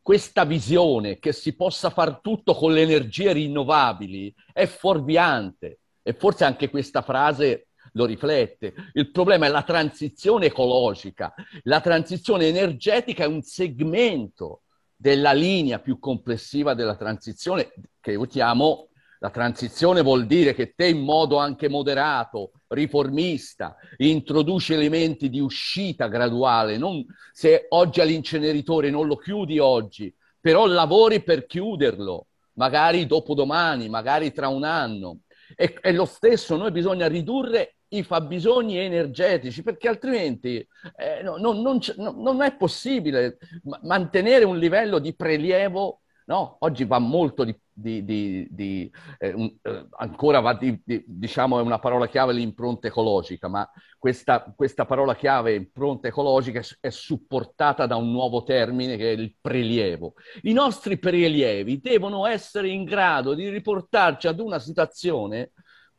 questa visione che si possa far tutto con le energie rinnovabili è fuorviante e forse anche questa frase lo riflette. Il problema è la transizione ecologica. La transizione energetica è un segmento della linea più complessiva della transizione che io chiamo la transizione vuol dire che te in modo anche moderato, riformista, introduci elementi di uscita graduale. Non, se oggi all'inceneritore non lo chiudi oggi, però lavori per chiuderlo, magari dopodomani, magari tra un anno. E, e lo stesso, noi bisogna ridurre i fabbisogni energetici, perché altrimenti eh, no, no, non, non, è possibile mantenere un livello di prelievo. No, oggi va molto di più di, di, di eh, un, eh, ancora va di, diciamo è una parola chiave l'impronta ecologica, ma questa, questa parola chiave impronta ecologica è, è, supportata da un nuovo termine che è il prelievo. I nostri prelievi devono essere in grado di riportarci ad una situazione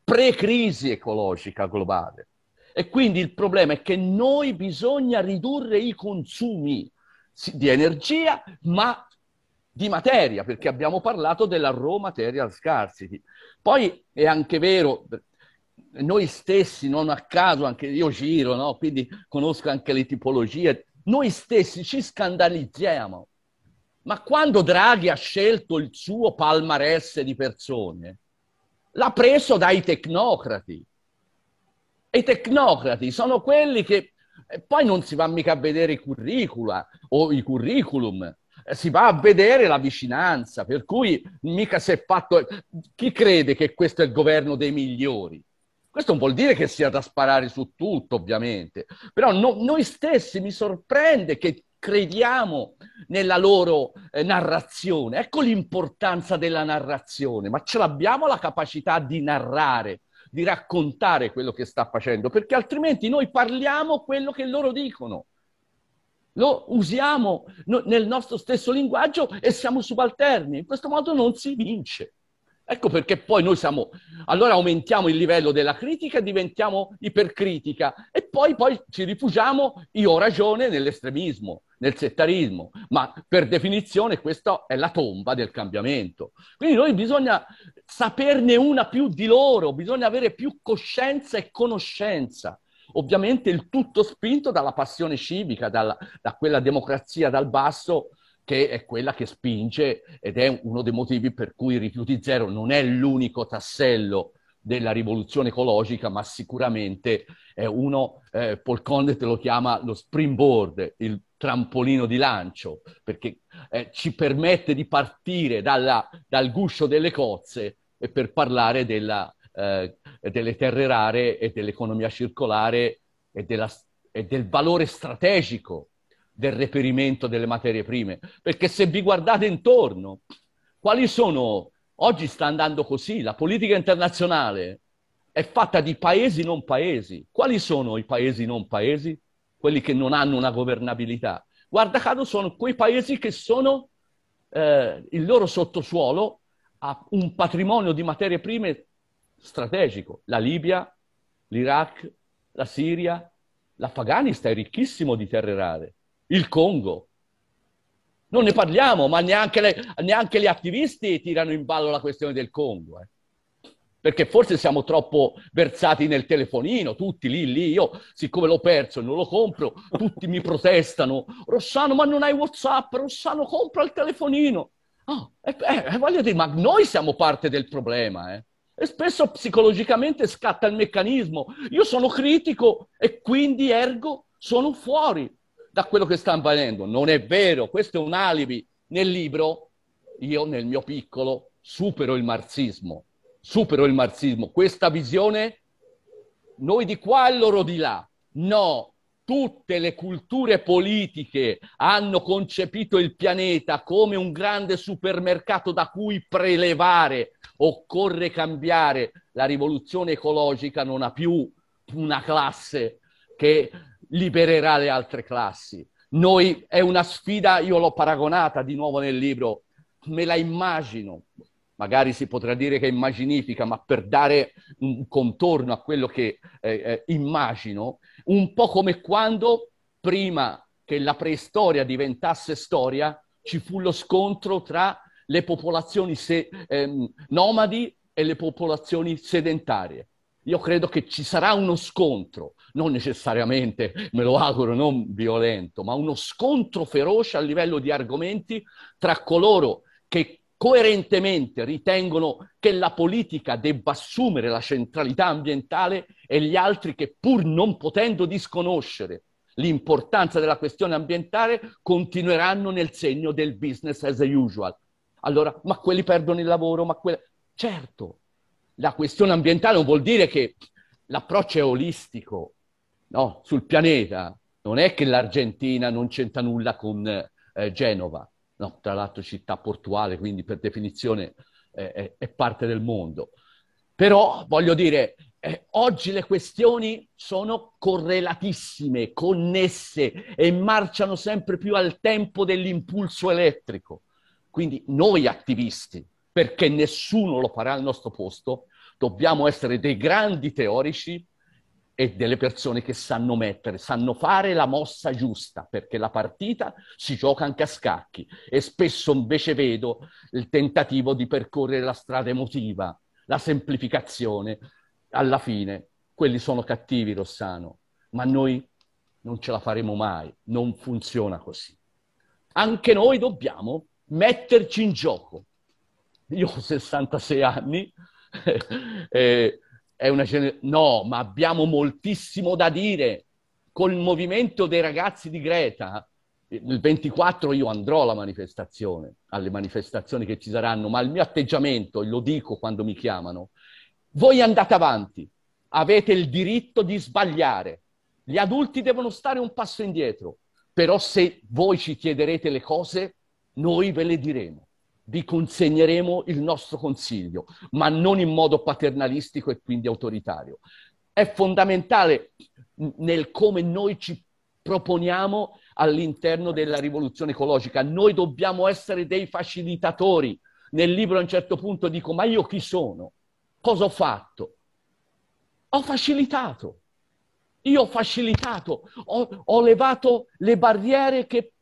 pre-crisi ecologica globale. E quindi il problema è che noi bisogna ridurre i consumi di energia, ma di materia, perché abbiamo parlato della raw material scarcity. Poi è anche vero, noi stessi, non a caso, anche io giro, no? quindi conosco anche le tipologie, noi stessi ci scandalizziamo. Ma quando Draghi ha scelto il suo palmarès di persone, l'ha preso dai tecnocrati. E i tecnocrati sono quelli che eh, poi non si va mica a vedere i curricula o i curriculum, si va a vedere la vicinanza, per cui mica si è fatto... Chi crede che questo è il governo dei migliori? Questo non vuol dire che sia da sparare su tutto, ovviamente, però no, noi stessi mi sorprende che crediamo nella loro eh, narrazione. Ecco l'importanza della narrazione, ma ce l'abbiamo la capacità di narrare, di raccontare quello che sta facendo, perché altrimenti noi parliamo quello che loro dicono lo usiamo nel nostro stesso linguaggio e siamo subalterni. In questo modo non si vince. Ecco perché poi noi siamo, allora aumentiamo il livello della critica, diventiamo ipercritica e poi, poi ci rifugiamo, io ho ragione, nell'estremismo, nel settarismo, ma per definizione questa è la tomba del cambiamento. Quindi noi bisogna saperne una più di loro, bisogna avere più coscienza e conoscenza Ovviamente il tutto spinto dalla passione civica, dalla, da quella democrazia dal basso che è quella che spinge ed è uno dei motivi per cui Rifiuti Zero non è l'unico tassello della rivoluzione ecologica, ma sicuramente è uno, eh, Paul Condit lo chiama lo springboard, il trampolino di lancio, perché eh, ci permette di partire dalla, dal guscio delle cozze e per parlare della, eh, delle terre rare e dell'economia circolare e, della, e del valore strategico del reperimento delle materie prime. Perché se vi guardate intorno, quali sono... Oggi sta andando così, la politica internazionale è fatta di paesi non paesi. Quali sono i paesi non paesi? Quelli che non hanno una governabilità. Guarda caso sono quei paesi che sono eh, il loro sottosuolo ha un patrimonio di materie prime strategico. La Libia, l'Iraq, la Siria, l'Afghanistan è ricchissimo di terre rare, il Congo. Non ne parliamo, ma neanche, le, neanche gli attivisti tirano in ballo la questione del Congo. Eh perché forse siamo troppo versati nel telefonino, tutti lì, lì, io siccome l'ho perso e non lo compro, tutti mi protestano, Rossano ma non hai Whatsapp, Rossano compra il telefonino. Oh, eh, eh, voglio dire, ma noi siamo parte del problema, eh e spesso psicologicamente scatta il meccanismo. Io sono critico e quindi ergo sono fuori da quello che sta avvenendo. Non è vero, questo è un alibi. Nel libro io nel mio piccolo supero il marxismo, supero il marxismo, questa visione noi di qua e loro di là. No, tutte le culture politiche hanno concepito il pianeta come un grande supermercato da cui prelevare. Occorre cambiare. La rivoluzione ecologica non ha più una classe che libererà le altre classi. Noi è una sfida, io l'ho paragonata di nuovo nel libro, me la immagino magari si potrà dire che immaginifica, ma per dare un contorno a quello che eh, eh, immagino, un po' come quando prima che la preistoria diventasse storia, ci fu lo scontro tra le popolazioni se, ehm, nomadi e le popolazioni sedentarie. Io credo che ci sarà uno scontro, non necessariamente, me lo auguro, non violento, ma uno scontro feroce a livello di argomenti tra coloro che coerentemente ritengono che la politica debba assumere la centralità ambientale e gli altri che pur non potendo disconoscere l'importanza della questione ambientale continueranno nel segno del business as usual. Allora, ma quelli perdono il lavoro, ma quelli... Certo, la questione ambientale non vuol dire che l'approccio è olistico, no? Sul pianeta. Non è che l'Argentina non c'entra nulla con eh, Genova no, tra l'altro città portuale, quindi per definizione è, è parte del mondo. Però voglio dire, eh, oggi le questioni sono correlatissime, connesse e marciano sempre più al tempo dell'impulso elettrico. Quindi noi attivisti, perché nessuno lo farà al nostro posto, dobbiamo essere dei grandi teorici e delle persone che sanno mettere, sanno fare la mossa giusta, perché la partita si gioca anche a scacchi e spesso invece vedo il tentativo di percorrere la strada emotiva, la semplificazione. Alla fine quelli sono cattivi, Rossano, ma noi non ce la faremo mai, non funziona così. Anche noi dobbiamo metterci in gioco. Io ho 66 anni. eh, è una generazione... No, ma abbiamo moltissimo da dire. Col movimento dei ragazzi di Greta, il 24 io andrò alla manifestazione, alle manifestazioni che ci saranno, ma il mio atteggiamento, e lo dico quando mi chiamano, voi andate avanti, avete il diritto di sbagliare. Gli adulti devono stare un passo indietro, però se voi ci chiederete le cose, noi ve le diremo vi consegneremo il nostro consiglio, ma non in modo paternalistico e quindi autoritario. È fondamentale nel come noi ci proponiamo all'interno della rivoluzione ecologica. Noi dobbiamo essere dei facilitatori. Nel libro a un certo punto dico, ma io chi sono? Cosa ho fatto? Ho facilitato. Io ho facilitato, ho, ho levato le barriere che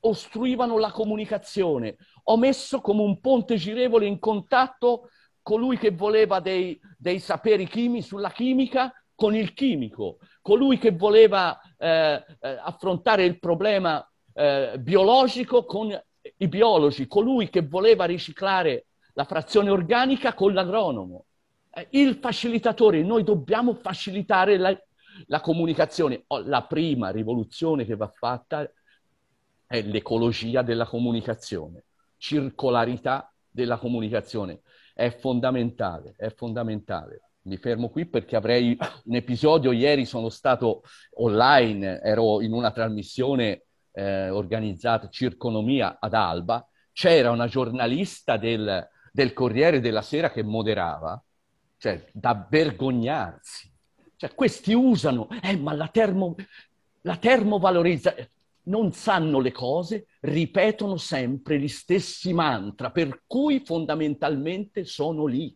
ostruivano la comunicazione. Ho messo come un ponte girevole in contatto colui che voleva dei, dei saperi chimici sulla chimica con il chimico, colui che voleva eh, eh, affrontare il problema eh, biologico con i biologi, colui che voleva riciclare la frazione organica con l'agronomo. Eh, il facilitatore, noi dobbiamo facilitare la, la comunicazione. Oh, la prima rivoluzione che va fatta è l'ecologia della comunicazione, circolarità della comunicazione. È fondamentale, è fondamentale. Mi fermo qui perché avrei un episodio. Ieri sono stato online, ero in una trasmissione eh, organizzata Circonomia ad Alba. C'era una giornalista del, del Corriere della Sera che moderava, cioè da vergognarsi. Cioè, questi usano, eh, ma la, termo, la termovalorizzazione non sanno le cose, ripetono sempre gli stessi mantra, per cui fondamentalmente sono lì.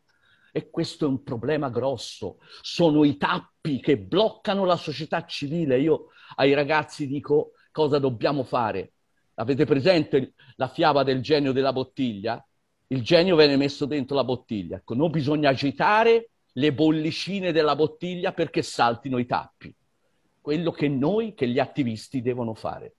E questo è un problema grosso. Sono i tappi che bloccano la società civile. Io ai ragazzi dico cosa dobbiamo fare. Avete presente la fiaba del genio della bottiglia? Il genio viene messo dentro la bottiglia. Ecco, non bisogna agitare le bollicine della bottiglia perché saltino i tappi. Quello che noi, che gli attivisti devono fare.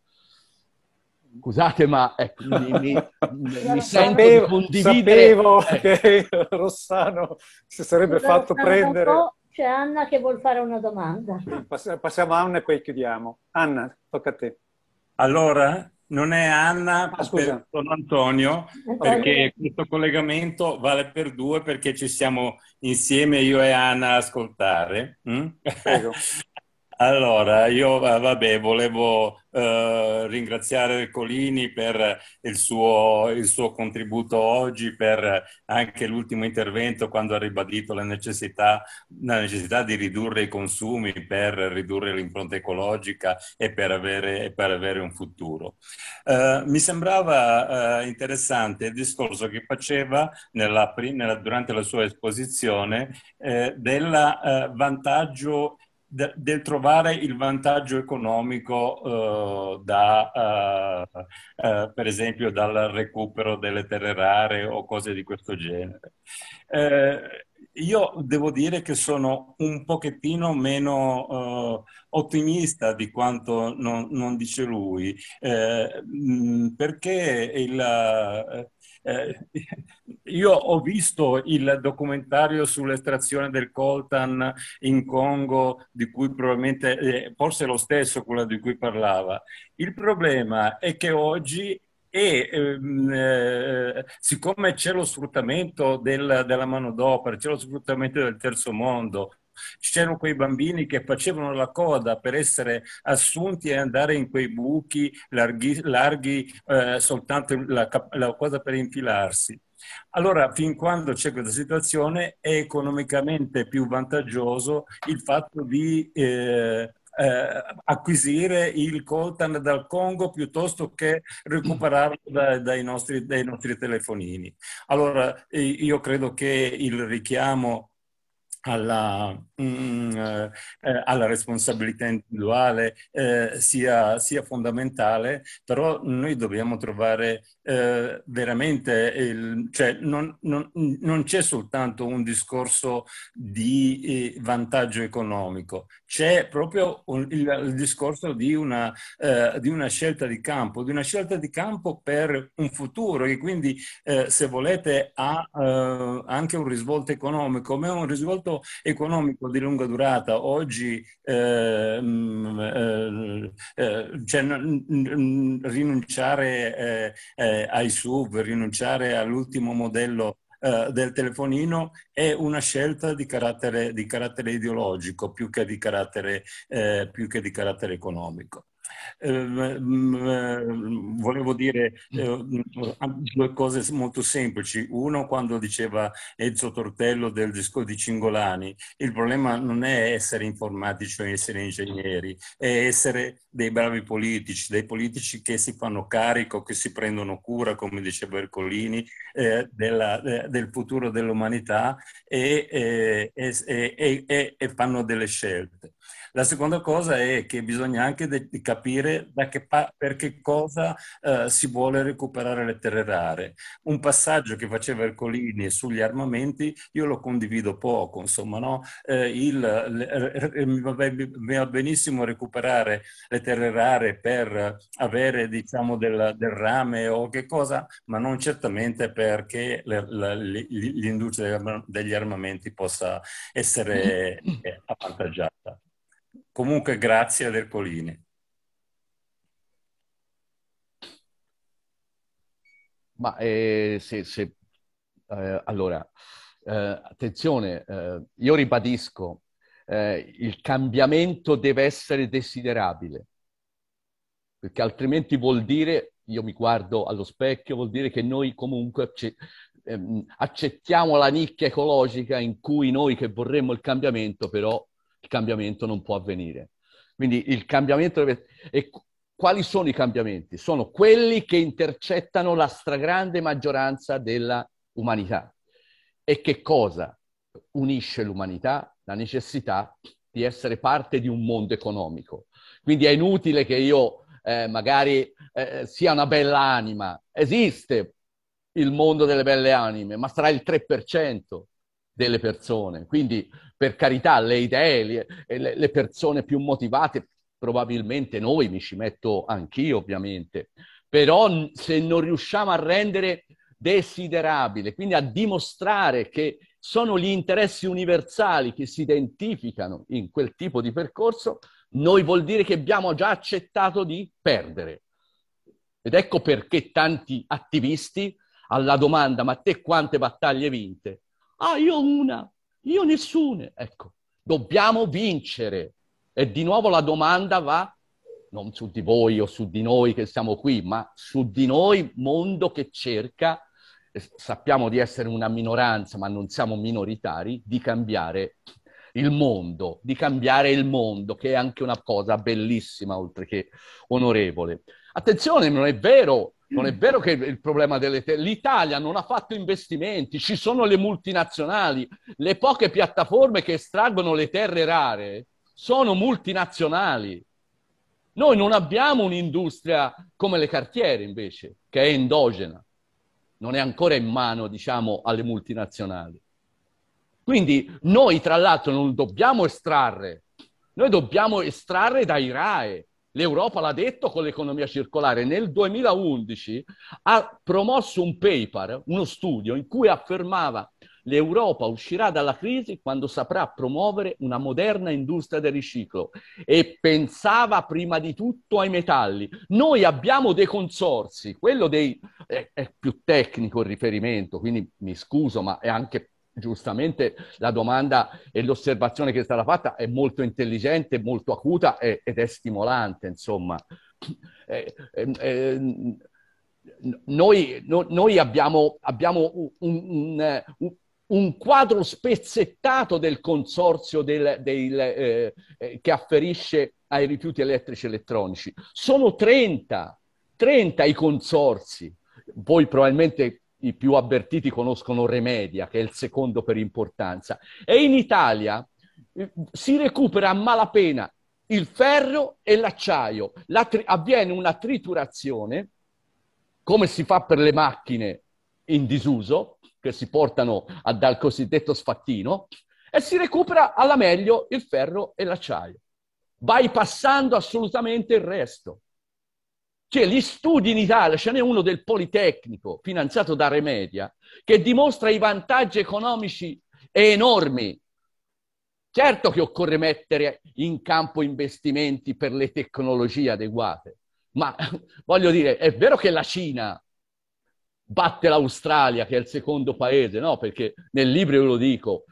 Scusate, ma ecco, mi, mi, mi sapevo, condividere... Sapevo eh. che Rossano si sarebbe Rossano fatto prendere... C'è Anna che vuole fare una domanda. Passiamo a Anna e poi chiudiamo. Anna, tocca a te. Allora, non è Anna, ah, scusa. sono Antonio, perché questo collegamento vale per due perché ci siamo insieme io e Anna a ascoltare. Mm? Allora, io eh, vabbè, volevo eh, ringraziare Colini per il suo, il suo, contributo oggi, per anche l'ultimo intervento quando ha ribadito la necessità, la necessità di ridurre i consumi per ridurre l'impronta ecologica e per avere, per avere un futuro. Eh, mi sembrava eh, interessante il discorso che faceva nella, nella, durante la sua esposizione eh, del eh, vantaggio de, del trovare il vantaggio economico uh, da, uh, uh, per esempio dal recupero delle terre rare o cose di questo genere. io devo dire che sono un pochettino meno ottimista di quanto non, non dice lui, mh, perché il eh, io ho visto il documentario sull'estrazione del coltan in Congo, di cui probabilmente, eh, forse lo stesso quello di cui parlava. Il problema è che oggi e ehm, eh, siccome c'è lo sfruttamento del, della manodopera, c'è lo sfruttamento del terzo mondo, C'erano quei bambini che facevano la coda per essere assunti e andare in quei buchi larghi, larghi eh, soltanto la, la cosa per infilarsi. Allora, fin quando c'è questa situazione, è economicamente più vantaggioso il fatto di eh, eh, acquisire il coltan dal Congo piuttosto che recuperarlo da, dai, nostri, dai, nostri, telefonini. Allora, io credo che il richiamo alla, mh, mm, eh, eh, alla, responsabilità individuale eh, sia, sia, fondamentale, però noi dobbiamo trovare eh, veramente, il, cioè non, non, non c'è soltanto un discorso di eh, vantaggio economico, c'è proprio il, il discorso di una, eh, di una, scelta di campo, di una scelta di campo per un futuro che quindi, eh, se volete, ha eh, anche un risvolto economico, ma è un risvolto economico di lunga durata. Oggi eh, mm, eh, eh, cioè, rinunciare ai sub, rinunciare all'ultimo modello eh, del telefonino è una scelta di carattere, di carattere ideologico più che di carattere, eh, più che di carattere economico. Ehm, volevo dire mm. Eh, mm, due cose molto semplici. Uno, quando diceva Enzo Tortello del disco di Cingolani, il problema non è essere informatici o essere ingegneri, è essere dei bravi politici, dei politici che si fanno carico, che si prendono cura, come diceva Ercolini, eh, della, eh, del futuro dell'umanità e, eh, e, e, e fanno delle scelte. La seconda cosa è che bisogna anche de- capire da che pa- per che cosa eh, si vuole recuperare le terre rare. Un passaggio che faceva Ercolini sugli armamenti, io lo condivido poco, insomma, no? eh, il, le, re, mi va benissimo recuperare le terre rare per avere diciamo, del, del, rame o che cosa, ma non certamente perché le, le, l'industria degli armamenti possa essere mm. eh, avvantaggiata. Comunque grazie ad Ercolini. Ma eh, se, se eh, allora, eh, attenzione, eh, io ribadisco, eh, il cambiamento deve essere desiderabile, perché altrimenti vuol dire, io mi guardo allo specchio, vuol dire che noi comunque acc- ehm, accettiamo la nicchia ecologica in cui noi che vorremmo il cambiamento, però cambiamento non può avvenire. Quindi il cambiamento deve... E quali sono i cambiamenti? Sono quelli che intercettano la stragrande maggioranza della umanità. E che cosa unisce l'umanità? La necessità di essere parte di un mondo economico. Quindi è inutile che io eh, magari eh, sia una bella anima. Esiste il mondo delle belle anime, ma sarà il 3% delle persone. Quindi, per carità, le idee, eh, le, le persone più motivate, probabilmente noi, mi ci metto anch'io ovviamente, però se non riusciamo a rendere desiderabile, quindi a dimostrare che sono gli interessi universali che si identificano in quel tipo di percorso, noi vuol dire che abbiamo già accettato di perdere. Ed ecco perché tanti attivisti alla domanda ma te quante battaglie vinte Ah, io una, io nessuna. Ecco, dobbiamo vincere. E di nuovo la domanda va non su di voi o su di noi che siamo qui, ma su di noi, mondo che cerca, sappiamo di essere una minoranza, ma non siamo minoritari, di cambiare il mondo, di cambiare il mondo, che è anche una cosa bellissima, oltre che onorevole. Attenzione, non è vero. Non è mm. vero che il problema delle te- l'Italia non ha fatto investimenti, ci sono le multinazionali, le poche piattaforme che estraggono le terre rare sono multinazionali. Noi non abbiamo un'industria come le cartiere, invece, che è endogena, non è ancora in mano, diciamo, alle multinazionali. Quindi noi, tra l'altro, non dobbiamo estrarre, noi dobbiamo estrarre dai RAE, l'Europa l'ha detto con l'economia circolare, nel 2011 ha promosso un paper, uno studio in cui affermava l'Europa uscirà dalla crisi quando saprà promuovere una moderna industria del riciclo e pensava prima di tutto ai metalli. Noi abbiamo dei consorsi, quello dei, è, è più tecnico il riferimento, quindi mi scuso, ma è anche giustamente la domanda e l'osservazione che è stata fatta è molto intelligente, molto acuta e, ed è stimolante, insomma. Eh, eh, eh, noi, no, noi, abbiamo, abbiamo un, un, eh, un, quadro spezzettato del consorzio del, del, eh, eh, che afferisce ai rifiuti elettrici e elettronici. Sono 30, 30 i consorsi. Voi probabilmente i più avvertiti conoscono Remedia, che è il secondo per importanza. E in Italia eh, si recupera a malapena il ferro e l'acciaio. La tri- avviene una triturazione, come si fa per le macchine in disuso, che si portano a, dal cosiddetto sfattino, e si recupera alla meglio il ferro e l'acciaio, bypassando assolutamente il resto. Cioè, gli studi in Italia, ce n'è uno del Politecnico, finanziato da Remedia, che dimostra i vantaggi economici enormi. Certo che occorre mettere in campo investimenti per le tecnologie adeguate, ma voglio dire, è vero che la Cina batte l'Australia, che è il secondo paese, no? Perché nel libro io lo dico,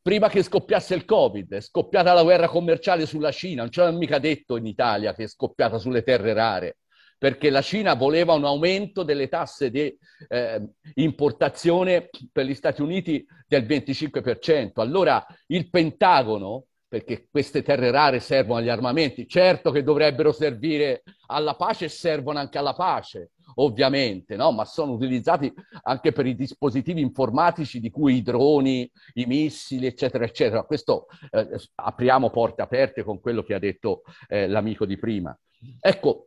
prima che scoppiasse il Covid, è scoppiata la guerra commerciale sulla Cina, non ce l'hanno mica detto in Italia che è scoppiata sulle terre rare perché la Cina voleva un aumento delle tasse di eh, importazione per gli Stati Uniti del 25%. Allora il Pentagono, perché queste terre rare servono agli armamenti, certo che dovrebbero servire alla pace e servono anche alla pace, ovviamente, no? ma sono utilizzati anche per i dispositivi informatici di cui i droni, i missili, eccetera, eccetera. Questo eh, apriamo porte aperte con quello che ha detto eh, l'amico di prima. Ecco,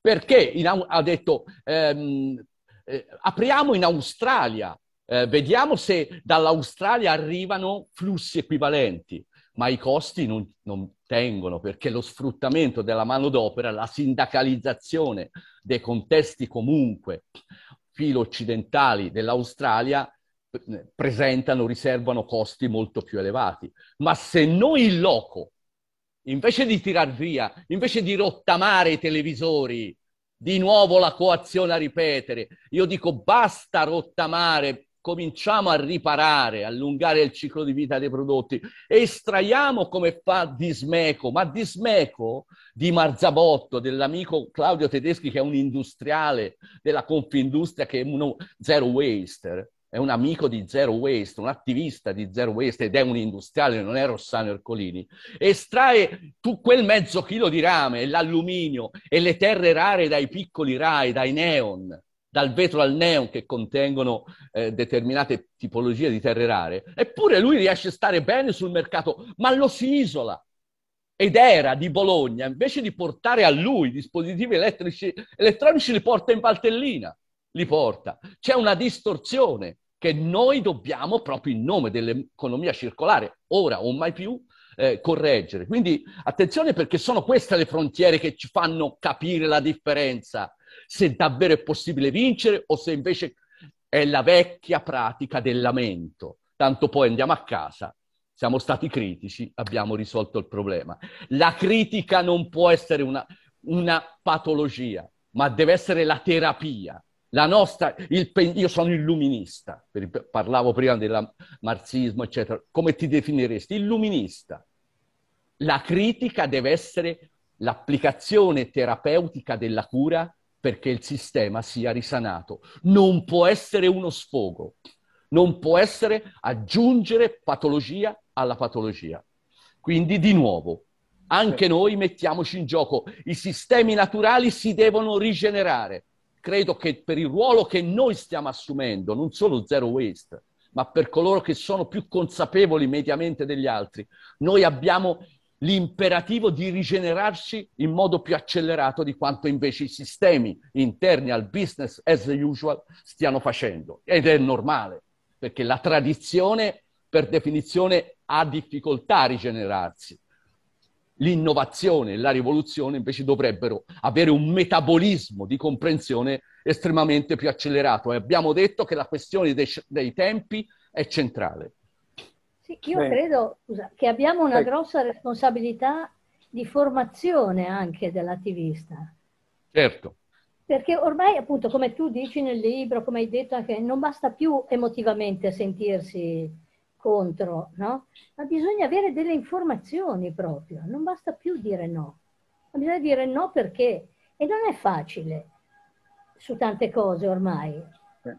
perché in, ha detto ehm, eh, apriamo in Australia, eh, vediamo se dall'Australia arrivano flussi equivalenti, ma i costi non, non tengono perché lo sfruttamento della manodopera, la sindacalizzazione dei contesti comunque filo occidentali dell'Australia eh, presentano, riservano costi molto più elevati. Ma se noi in loco invece di tirar via, invece di rottamare i televisori, di nuovo la coazione a ripetere, io dico basta rottamare, cominciamo a riparare, allungare il ciclo di vita dei prodotti, estraiamo come fa Dismeco, ma Dismeco di Marzabotto, dell'amico Claudio Tedeschi che è un industriale della Confindustria che è uno zero waster, è un amico di Zero Waste, un attivista di Zero Waste ed è un industriale, non è Rossano Ercolini, estrae tu quel mezzo chilo di rame, l'alluminio e le terre rare dai piccoli rai, dai neon, dal vetro al neon che contengono eh, determinate tipologie di terre rare, eppure lui riesce a stare bene sul mercato, ma lo si isola. Ed era di Bologna, invece di portare a lui dispositivi elettrici, elettronici, li porta in Valtellina li porta. C'è una distorsione che noi dobbiamo proprio in nome dell'economia circolare, ora o mai più, eh, correggere. Quindi attenzione perché sono queste le frontiere che ci fanno capire la differenza, se davvero è possibile vincere o se invece è la vecchia pratica del lamento. Tanto poi andiamo a casa, siamo stati critici, abbiamo risolto il problema. La critica non può essere una, una patologia, ma deve essere la terapia la nostra, il, io sono illuminista, parlavo prima del marxismo, eccetera. Come ti definiresti? Illuminista. La critica deve essere l'applicazione terapeutica della cura perché il sistema sia risanato. Non può essere uno sfogo, non può essere aggiungere patologia alla patologia. Quindi, di nuovo, anche noi mettiamoci in gioco. I sistemi naturali si devono rigenerare credo che per il ruolo che noi stiamo assumendo, non solo zero waste, ma per coloro che sono più consapevoli mediamente degli altri, noi abbiamo l'imperativo di rigenerarci in modo più accelerato di quanto invece i sistemi interni al business as usual stiano facendo. Ed è normale, perché la tradizione per definizione ha difficoltà a rigenerarsi l'innovazione e la rivoluzione invece dovrebbero avere un metabolismo di comprensione estremamente più accelerato e abbiamo detto che la questione dei, dei tempi è centrale. Sì, io Beh. credo scusa, che abbiamo una Beh. grossa responsabilità di formazione anche dell'attivista. Certo. Perché ormai, appunto, come tu dici nel libro, come hai detto anche, non basta più emotivamente sentirsi contro, no? Ma bisogna avere delle informazioni proprio, non basta più dire no, ma bisogna dire no perché, e non è facile su tante cose ormai,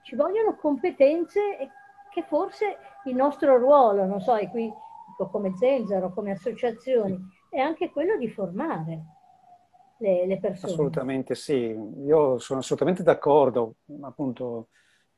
ci vogliono competenze che forse il nostro ruolo, non so, è qui come zenzero, come associazioni, è anche quello di formare le, le persone. Assolutamente sì, io sono assolutamente d'accordo, appunto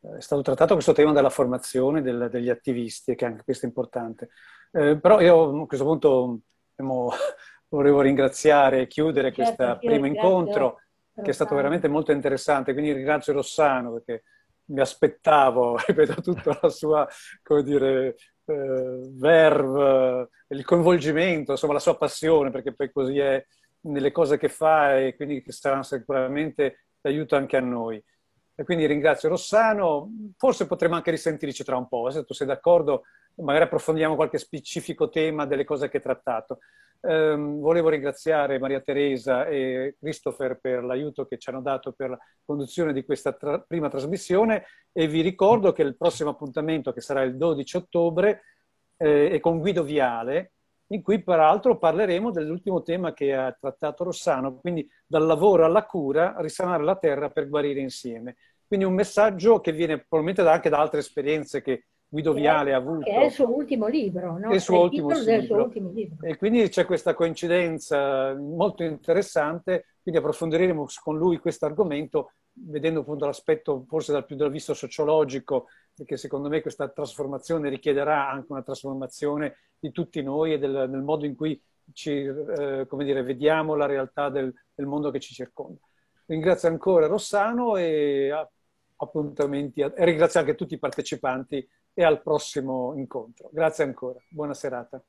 è stato trattato questo tema della formazione del, degli attivisti, che anche questo è importante. Eh, però io a questo punto diciamo, volevo ringraziare e chiudere certo, questo primo incontro, che è stato veramente molto interessante. Quindi ringrazio Rossano perché mi aspettavo, ripeto, tutta la sua, come dire, eh, verve, il coinvolgimento, insomma la sua passione, perché poi così è nelle cose che fa e quindi che saranno sicuramente d'aiuto anche a noi. E quindi ringrazio Rossano, forse potremo anche risentirci tra un po', eh, se tu sei d'accordo, magari approfondiamo qualche specifico tema delle cose che hai trattato. Eh, volevo ringraziare Maria Teresa e Christopher per l'aiuto che ci hanno dato per la conduzione di questa tra prima trasmissione e vi ricordo che il prossimo appuntamento, che sarà il 12 ottobre, eh, è con Guido Viale, in cui peraltro parleremo dell'ultimo tema che ha trattato Rossano, quindi dal lavoro alla cura, risanare la terra per guarire insieme. Quindi un messaggio che viene probabilmente anche da altre esperienze che Guido Viale ha avuto. Che è il suo ultimo libro, no? È il suo, è il ultimo, libro. Del suo ultimo libro. E quindi c'è questa coincidenza molto interessante, quindi approfondiremo con lui questo argomento, vedendo appunto l'aspetto forse dal punto di vista sociologico, perché secondo me questa trasformazione richiederà anche una trasformazione di tutti noi e del, del modo in cui ci, eh, dire, vediamo la realtà del, del mondo che ci circonda. Ringrazio ancora Rossano e appuntamenti e ringrazio anche tutti i partecipanti e al prossimo incontro. Grazie ancora, buona serata.